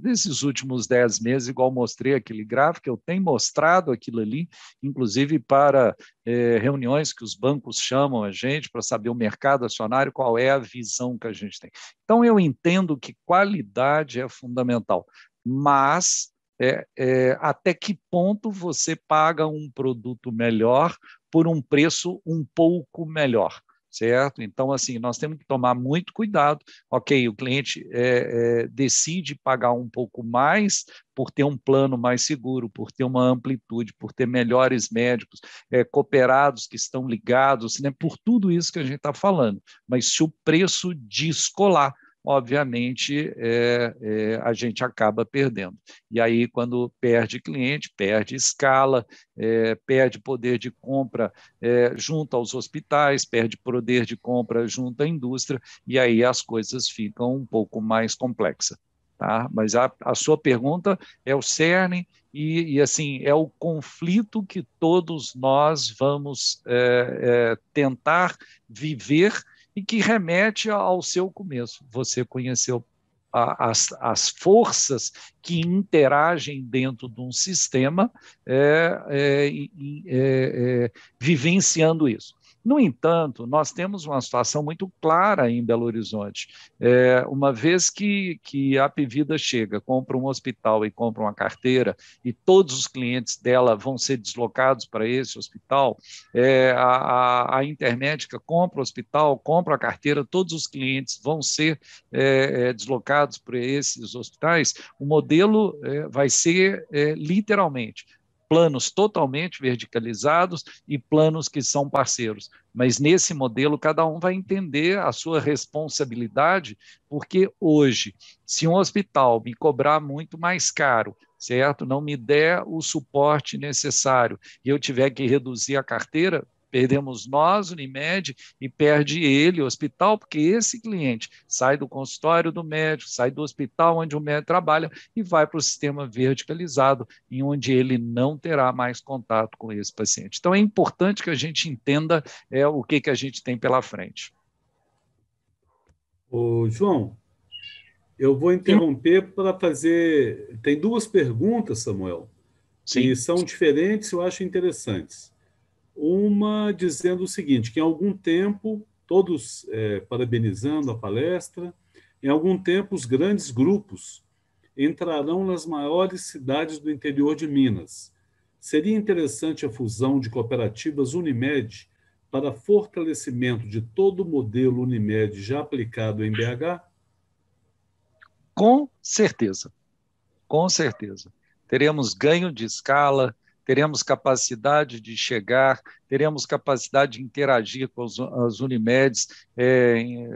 nesses últimos dez meses, igual mostrei aquele gráfico, eu tenho mostrado aquilo ali, inclusive para é, reuniões que os bancos chamam a gente para saber o mercado acionário, qual é a visão que a gente tem. Então, eu entendo que qualidade é fundamental, mas é, é, até que ponto você paga um produto melhor por um preço um pouco melhor certo? Então, assim, nós temos que tomar muito cuidado. Ok, o cliente é, é, decide pagar um pouco mais por ter um plano mais seguro, por ter uma amplitude, por ter melhores médicos, é, cooperados que estão ligados, né? por tudo isso que a gente está falando. Mas se o preço descolar, de obviamente é, é, a gente acaba perdendo. E aí, quando perde cliente, perde escala, é, perde poder de compra é, junto aos hospitais, perde poder de compra junto à indústria, e aí as coisas ficam um pouco mais complexas. Tá? Mas a, a sua pergunta é o cerne e, e, assim é o conflito que todos nós vamos é, é, tentar viver e que remete ao seu começo. Você conheceu as, as forças que interagem dentro de um sistema, é, é, é, é, vivenciando isso. No entanto, nós temos uma situação muito clara em Belo Horizonte. É, uma vez que, que a Pivida chega, compra um hospital e compra uma carteira, e todos os clientes dela vão ser deslocados para esse hospital, é, a, a, Intermédica compra o hospital, compra a carteira, todos os clientes vão ser é, é deslocados para esses hospitais, o modelo é, vai ser é, literalmente planos totalmente verticalizados e planos que são parceiros. Mas nesse modelo, cada um vai entender a sua responsabilidade, porque hoje, se um hospital me cobrar muito mais caro, certo? Não me der o suporte necessário e eu tiver que reduzir a carteira, Perdemos nós, Unimed, e perde ele, o hospital, porque esse cliente sai do consultório do médico, sai do hospital onde o médico trabalha e vai para o sistema verticalizado, em onde ele não terá mais contato com esse paciente. Então, é importante que a gente entenda é, o que, que a gente tem pela frente. Ô, João, eu vou interromper para fazer. Tem duas perguntas, Samuel, Sim. que são diferentes e eu acho interessantes uma dizendo o seguinte: que em algum tempo, todos é, parabenizando a palestra, em algum tempo os grandes grupos entrarão nas maiores cidades do interior de Minas. Seria interessante a fusão de cooperativas Unimed para fortalecimento de todo o modelo Unimed já aplicado em BH? Com certeza. Com certeza. Teremos ganho de escala, teremos capacidade de chegar, teremos capacidade de interagir com as, as Unimedes, é, é,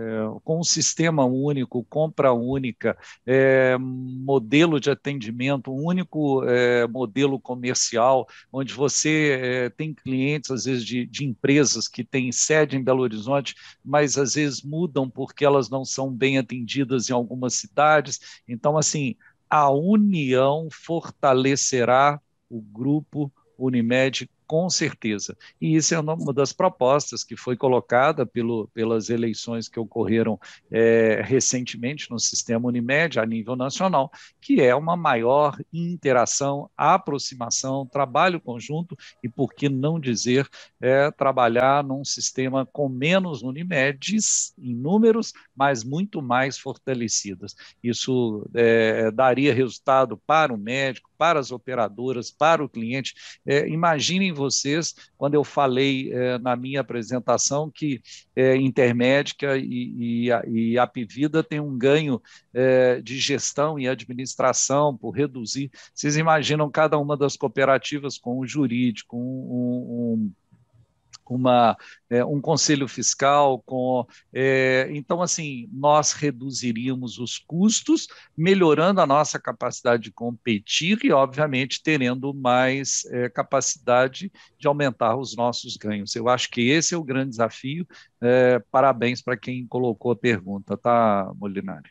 com um sistema único, compra única, é, modelo de atendimento, único é, modelo comercial, onde você é, tem clientes, às vezes, de, de empresas que têm sede em Belo Horizonte, mas às vezes mudam porque elas não são bem atendidas em algumas cidades. Então, assim, a união fortalecerá o grupo Unimed com certeza. E isso é uma das propostas que foi colocada pelo, pelas eleições que ocorreram é, recentemente no sistema Unimed a nível nacional, que é uma maior interação, aproximação, trabalho conjunto e, por que não dizer, é, trabalhar num sistema com menos Unimedes em números, mas muito mais fortalecidas. Isso é, daria resultado para o médico, para as operadoras, para o cliente. É, imaginem vocês, quando eu falei é, na minha apresentação que é, Intermédica e, e, e Apivida tem um ganho é, de gestão e administração por reduzir. Vocês imaginam cada uma das cooperativas com um jurídico, um, um uma, é, um conselho fiscal, com é, então assim nós reduziríamos os custos, melhorando a nossa capacidade de competir e obviamente tendo mais é, capacidade de aumentar os nossos ganhos. Eu acho que esse é o grande desafio. É, parabéns para quem colocou a pergunta, tá, Molinari?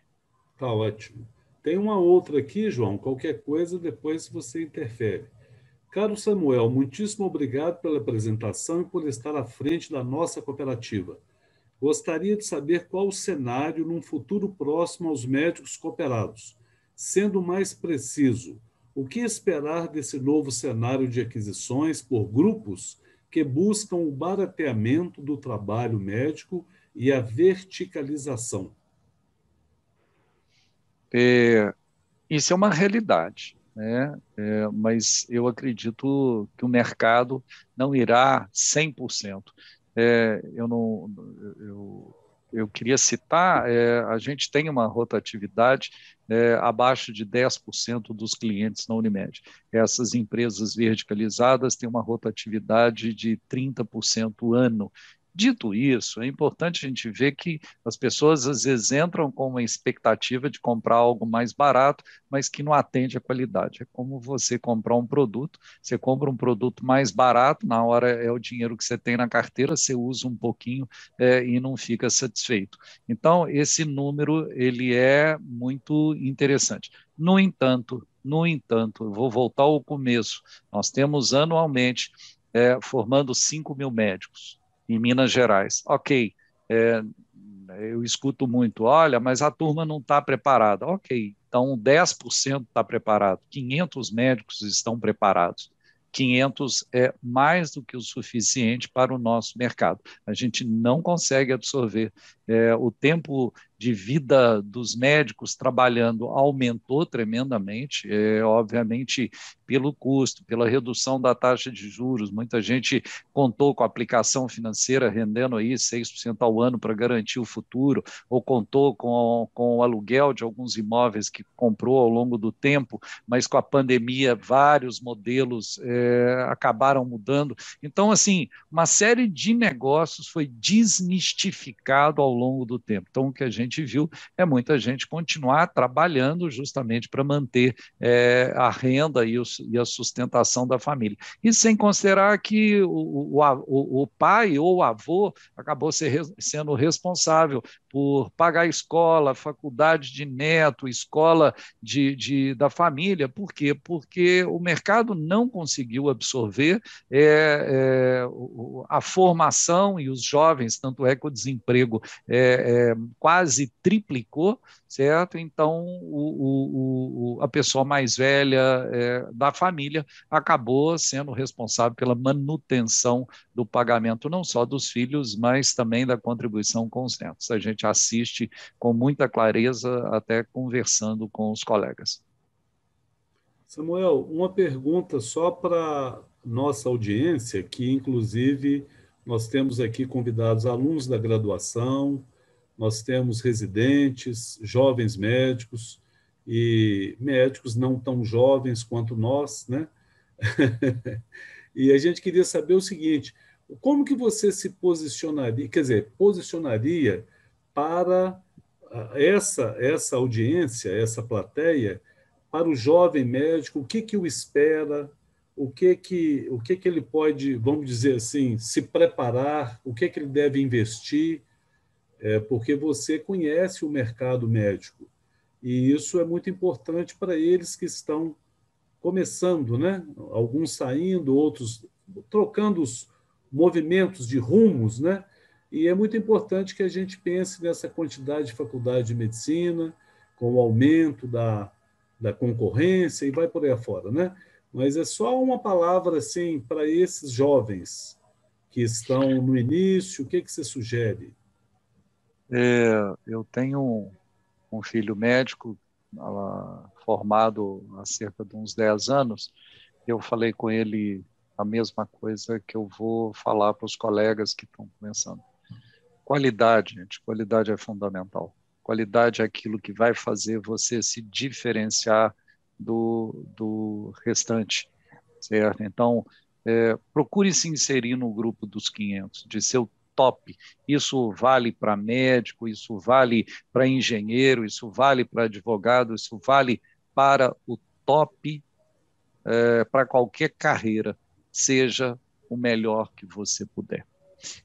Tá ótimo. Tem uma outra aqui, João. Qualquer coisa depois você interfere. Caro Samuel, muitíssimo obrigado pela apresentação e por estar à frente da nossa cooperativa. Gostaria de saber qual o cenário num futuro próximo aos médicos cooperados. Sendo mais preciso, o que esperar desse novo cenário de aquisições por grupos que buscam o barateamento do trabalho médico e a verticalização? É, isso é uma realidade né? É, mas eu acredito que o mercado não irá 100%. É, eu não, eu, eu queria citar, é, a gente tem uma rotatividade é, abaixo de 10% dos clientes na Unimed. Essas empresas verticalizadas têm uma rotatividade de 30% ano. Dito isso, é importante a gente ver que as pessoas às vezes entram com uma expectativa de comprar algo mais barato, mas que não atende a qualidade. É como você comprar um produto, você compra um produto mais barato, na hora é o dinheiro que você tem na carteira, você usa um pouquinho é, e não fica satisfeito. Então, esse número ele é muito interessante. No entanto, no entanto, vou voltar ao começo, nós temos anualmente é, formando 5 mil médicos em Minas Gerais. Ok, é, eu escuto muito, olha, mas a turma não está preparada. Ok, então 10% está preparado, 500 médicos estão preparados. 500 é mais do que o suficiente para o nosso mercado. A gente não consegue absorver. É, o tempo de vida dos médicos trabalhando aumentou tremendamente, é, obviamente pelo custo, pela redução da taxa de juros. Muita gente contou com a aplicação financeira rendendo aí 6% ao ano para garantir o futuro, ou contou com, com o aluguel de alguns imóveis que comprou ao longo do tempo, mas com a pandemia vários modelos é, acabaram mudando. Então, assim, uma série de negócios foi desmistificado ao longo do tempo. Então, o que a gente gente viu é muita gente continuar trabalhando justamente para manter é, a renda e, o, e, a sustentação da família. E sem considerar que o, o, o pai ou o avô acabou ser, sendo responsável por pagar escola, faculdade de neto, escola de, de, da família. Por quê? Porque o mercado não conseguiu absorver é, é, a formação e os jovens, tanto é que o desemprego é, é quase triplicou, certo? Então, o, o, o, a pessoa mais velha é, da família acabou sendo responsável pela manutenção do pagamento não só dos filhos, mas também da contribuição com os netos. A gente assiste com muita clareza, até conversando com os colegas. Samuel, uma pergunta só para nossa audiência, que inclusive nós temos aqui convidados alunos da graduação, nós temos residentes, jovens médicos e médicos não tão jovens quanto nós, né? e a gente queria saber o seguinte: como que você se posicionaria, quer dizer, posicionaria para ah, essa essa audiência, essa plateia, para o jovem médico, o que que o espera, o que que o que que ele pode, vamos dizer assim, se preparar, o que que ele deve investir, é, porque você conhece o mercado médico e isso é muito importante para eles que estão começando, né? Alguns saindo, outros trocando os, movimentos, de rumos, né? E é muito importante que a gente pense nessa quantidade de faculdade de medicina, com o aumento da, da concorrência e vai por aí afora, né? Mas é só uma palavra assim para esses jovens que estão no início, o que, que você sugere? É, eu tenho um filho médico formado há cerca de uns 10 anos. Eu falei com ele a mesma coisa que eu vou falar para os colegas que estão começando. Qualidade, gente, qualidade é fundamental. Qualidade é aquilo que vai fazer você se diferenciar do, do restante, certo? Então, é, procure se inserir no grupo dos 500, de seu top. Isso vale para médico, isso vale para engenheiro, isso vale para advogado, isso vale para o top, é, para qualquer carreira seja o melhor que você puder.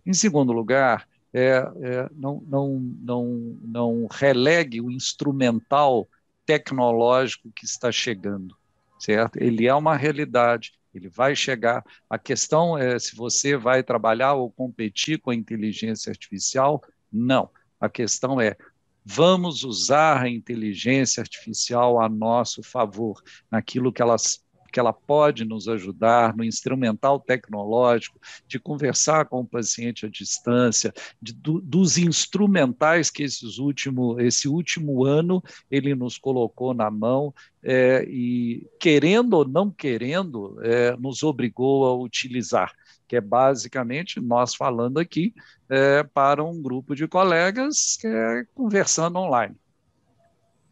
Em segundo lugar, é, é, não, não, não, não relegue o instrumental tecnológico que está chegando, certo? Ele é uma realidade, ele vai chegar. A questão é se você vai trabalhar ou competir com a inteligência artificial, não. A questão é vamos usar a inteligência artificial a nosso favor, naquilo que elas que ela pode nos ajudar no instrumental tecnológico, de conversar com o paciente à distância, de, do, dos instrumentais que esses último, esse último ano ele nos colocou na mão é, e, querendo ou não querendo, é, nos obrigou a utilizar que é basicamente nós falando aqui é, para um grupo de colegas é, conversando online.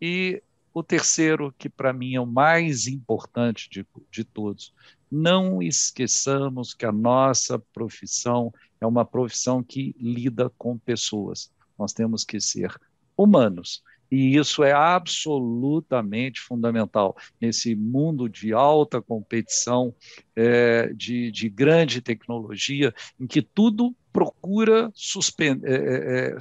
E o terceiro, que para mim é o mais importante de, de todos, não esqueçamos que a nossa profissão é uma profissão que lida com pessoas. Nós temos que ser humanos. E isso é absolutamente fundamental nesse mundo de alta competição, é, de, de, grande tecnologia, em que tudo procura é, é, é,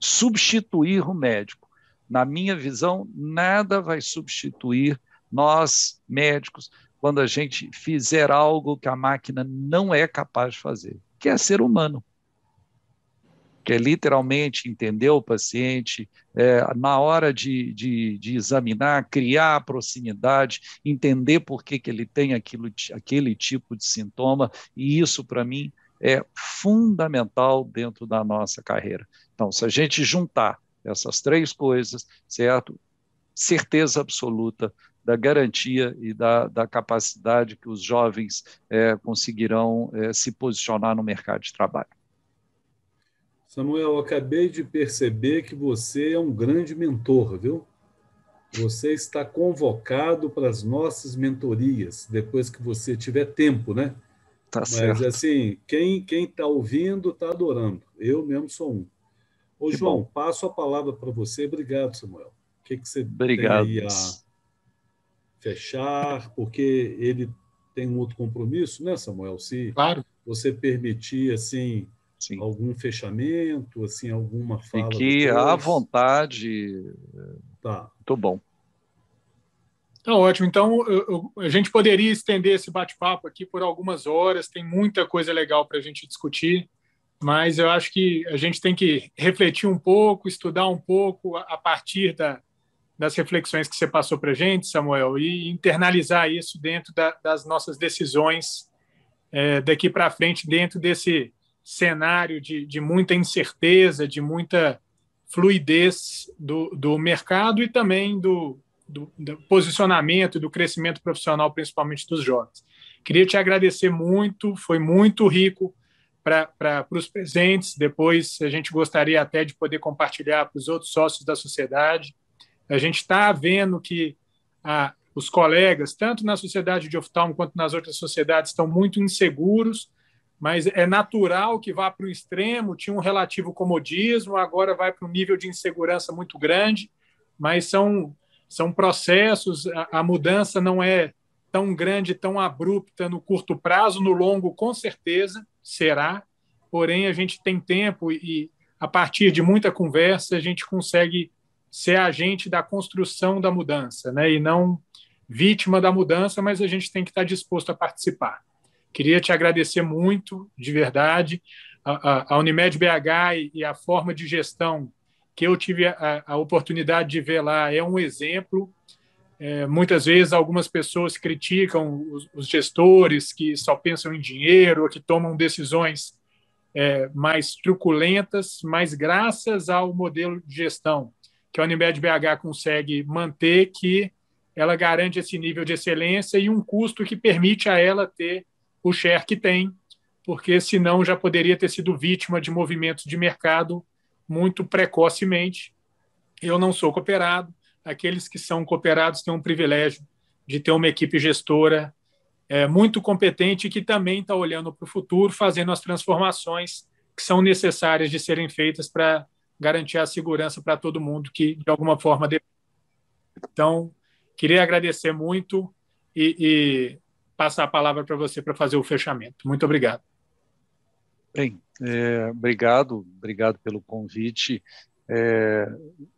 substituir o médico na minha visão, nada vai substituir nós, médicos, quando a gente fizer algo que a máquina não é capaz de fazer, que é ser humano. Que é literalmente entender o paciente, é, na hora de, de, de, examinar, criar a proximidade, entender por que, que ele tem aquilo, aquele tipo de sintoma, e isso, para mim, é fundamental dentro da nossa carreira. Então, se a gente juntar essas três coisas, certo? Certeza absoluta da garantia e da, da capacidade que os jovens é, conseguirão é, se posicionar no mercado de trabalho. Samuel, acabei de perceber que você é um grande mentor, viu? Você está convocado para as nossas mentorias, depois que você tiver tempo, né? Tá Mas, certo. Mas, assim, quem está ouvindo está adorando. Eu mesmo sou um. Ô, João, bom. passo a palavra para você. Obrigado, Samuel. O que, que você Obrigado. tem aí a fechar? Porque ele tem um outro compromisso, né, Samuel? Se claro. você permitir, assim, Sim. algum fechamento, assim, alguma fala. Fique à vontade. Tá. Muito bom. Tá ótimo. Então, eu, eu, a gente poderia estender esse bate-papo aqui por algumas horas, tem muita coisa legal para a gente discutir mas eu acho que a gente tem que refletir um pouco, estudar um pouco a partir da, das reflexões que você passou para a gente, Samuel, e internalizar isso dentro da, das nossas decisões é, daqui para frente, dentro desse cenário de, de, muita incerteza, de muita fluidez do, do mercado e também do, do, do posicionamento, do crescimento profissional, principalmente dos jovens. Queria te agradecer muito, foi muito rico para os presentes, depois a gente gostaria até de poder compartilhar para os outros sócios da sociedade. A gente está vendo que a, os colegas, tanto na sociedade de oftalmo quanto nas outras sociedades, estão muito inseguros, mas é natural que vá para o extremo, tinha um relativo comodismo, agora vai para um nível de insegurança muito grande, mas são, são processos, a, a mudança não é tão grande, tão abrupta no curto prazo, no longo, com certeza, será, porém a gente tem tempo e, a partir de muita conversa, a gente consegue ser agente da construção da mudança, né? E não vítima da mudança, mas a gente tem que estar disposto a participar. Queria te agradecer muito, de verdade. A, a, Unimed BH e, a forma de gestão que eu tive a, a oportunidade de ver lá é um exemplo é, muitas vezes algumas pessoas criticam os, os, gestores que só pensam em dinheiro ou que tomam decisões é, mais truculentas, mas graças ao modelo de gestão que a Unimed BH consegue manter, que ela garante esse nível de excelência e um custo que permite a ela ter o share que tem, porque senão já poderia ter sido vítima de movimentos de mercado muito precocemente. Eu não sou cooperado, aqueles que são cooperados têm um privilégio de ter uma equipe gestora é, muito competente que também está olhando para o futuro, fazendo as transformações que são necessárias de serem feitas para garantir a segurança para todo mundo que, de alguma forma, depende. Então, queria agradecer muito e, e passar a palavra para você para fazer o fechamento. Muito obrigado. Bem, é, obrigado, obrigado pelo convite. É,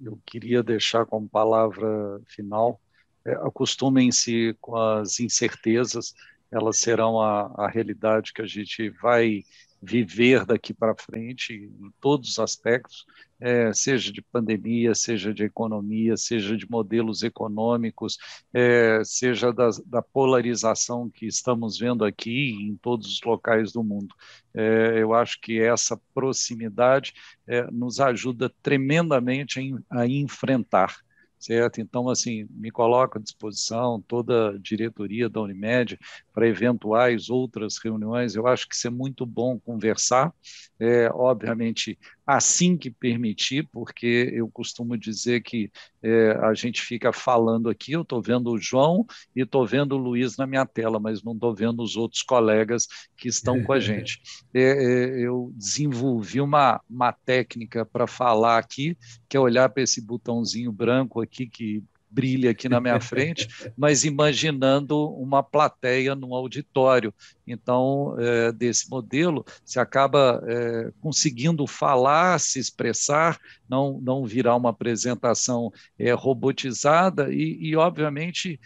eu queria deixar como palavra final: é, acostumem-se com as incertezas, elas serão a, a realidade que a gente vai viver daqui para frente, em todos os aspectos, é, seja de pandemia, seja de economia, seja de modelos econômicos, é, seja da, da, polarização que estamos vendo aqui em todos os locais do mundo. É, eu acho que essa proximidade é, nos ajuda tremendamente a, a enfrentar certo? Então, assim, me coloco à disposição toda a diretoria da Unimed para eventuais outras reuniões. Eu acho que isso é muito bom conversar, é, obviamente, assim que permitir, porque eu costumo dizer que é, a gente fica falando aqui, eu estou vendo o João e estou vendo o Luiz na minha tela, mas não estou vendo os outros colegas que estão com a gente. É, é, eu desenvolvi uma, uma técnica para falar aqui, que é olhar para esse botãozinho branco aqui que brilha aqui na minha frente, mas imaginando uma plateia num auditório. Então, é, desse modelo, se acaba é, conseguindo falar, se expressar, não, não virar uma apresentação é, robotizada e, e obviamente,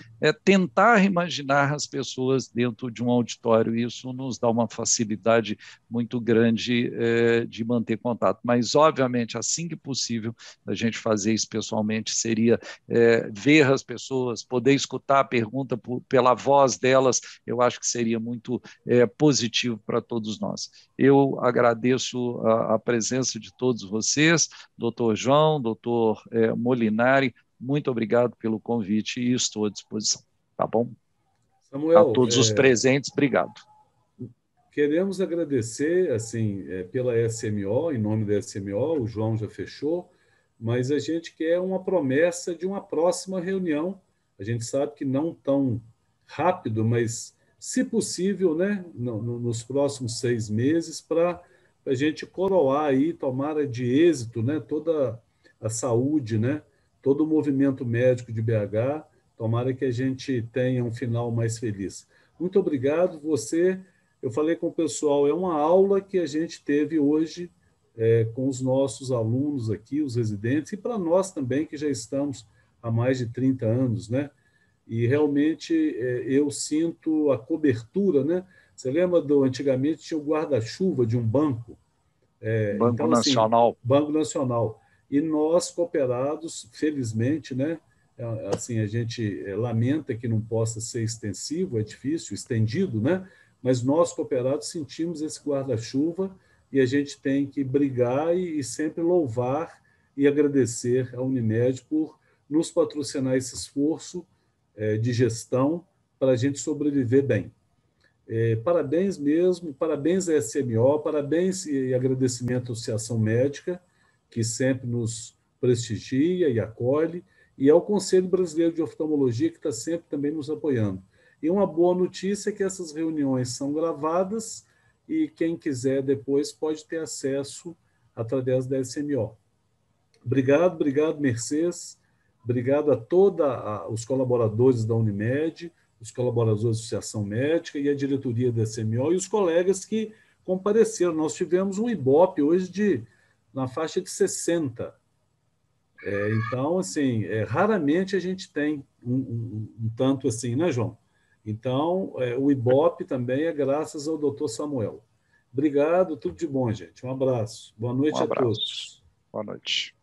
tentar imaginar as pessoas dentro de um auditório. Isso nos dá uma facilidade muito grande de manter contato. Mas, obviamente, assim que possível, a gente fazer isso pessoalmente seria ver as pessoas, poder escutar a pergunta por, pela voz delas, eu acho que seria muito é, positivo para todos nós. Eu agradeço a, a, presença de todos vocês, doutor João, doutor é, Molinari, muito obrigado pelo convite e estou à disposição, tá bom? Samuel, a todos é... os presentes, obrigado. Queremos agradecer, assim, é, pela SMO, em nome da SMO, o João já fechou, mas a gente quer uma promessa de uma próxima reunião. A gente sabe que não tão rápido, mas se possível, né, no, no, nos próximos seis meses, para a gente coroar aí, tomara de êxito, né, toda a saúde, né, todo o movimento médico de BH, tomara que a gente tenha um final mais feliz. Muito obrigado, você, eu falei com o pessoal, é uma aula que a gente teve hoje é, com os nossos alunos aqui, os residentes, e para nós também, que já estamos há mais de 30 anos, né, e realmente é, eu sinto a cobertura, né? Você lembra do antigamente tinha o guarda-chuva de um banco? É, banco então, assim, Nacional. Assim, banco Nacional. E nós, cooperados, felizmente, né? É, assim, a gente é, lamenta que não possa ser extensivo, é difícil, estendido, né? Mas nós, cooperados, sentimos esse guarda-chuva e a gente tem que brigar e, e sempre louvar e agradecer à Unimed por nos patrocinar esse esforço é, de gestão para a gente sobreviver bem. É, parabéns mesmo, parabéns à SMO, parabéns e agradecimento à Associação Médica, que sempre nos prestigia e acolhe, e ao Conselho Brasileiro de Oftalmologia, que está sempre também nos apoiando. E uma boa notícia é que essas reuniões são gravadas e quem quiser depois pode ter acesso através da SMO. Obrigado, obrigado, Mercedes. Obrigado a todos os colaboradores da Unimed, os colaboradores da Associação Médica e a diretoria da SMO e os colegas que compareceram. Nós tivemos um IBOP hoje de na faixa de 60. É, então, assim, é, raramente a gente tem um, um, um, tanto assim, né, João? Então, é, o IBOP também é graças ao doutor Samuel. Obrigado, tudo de bom, gente. Um abraço. Boa noite um abraço. a todos. Boa noite.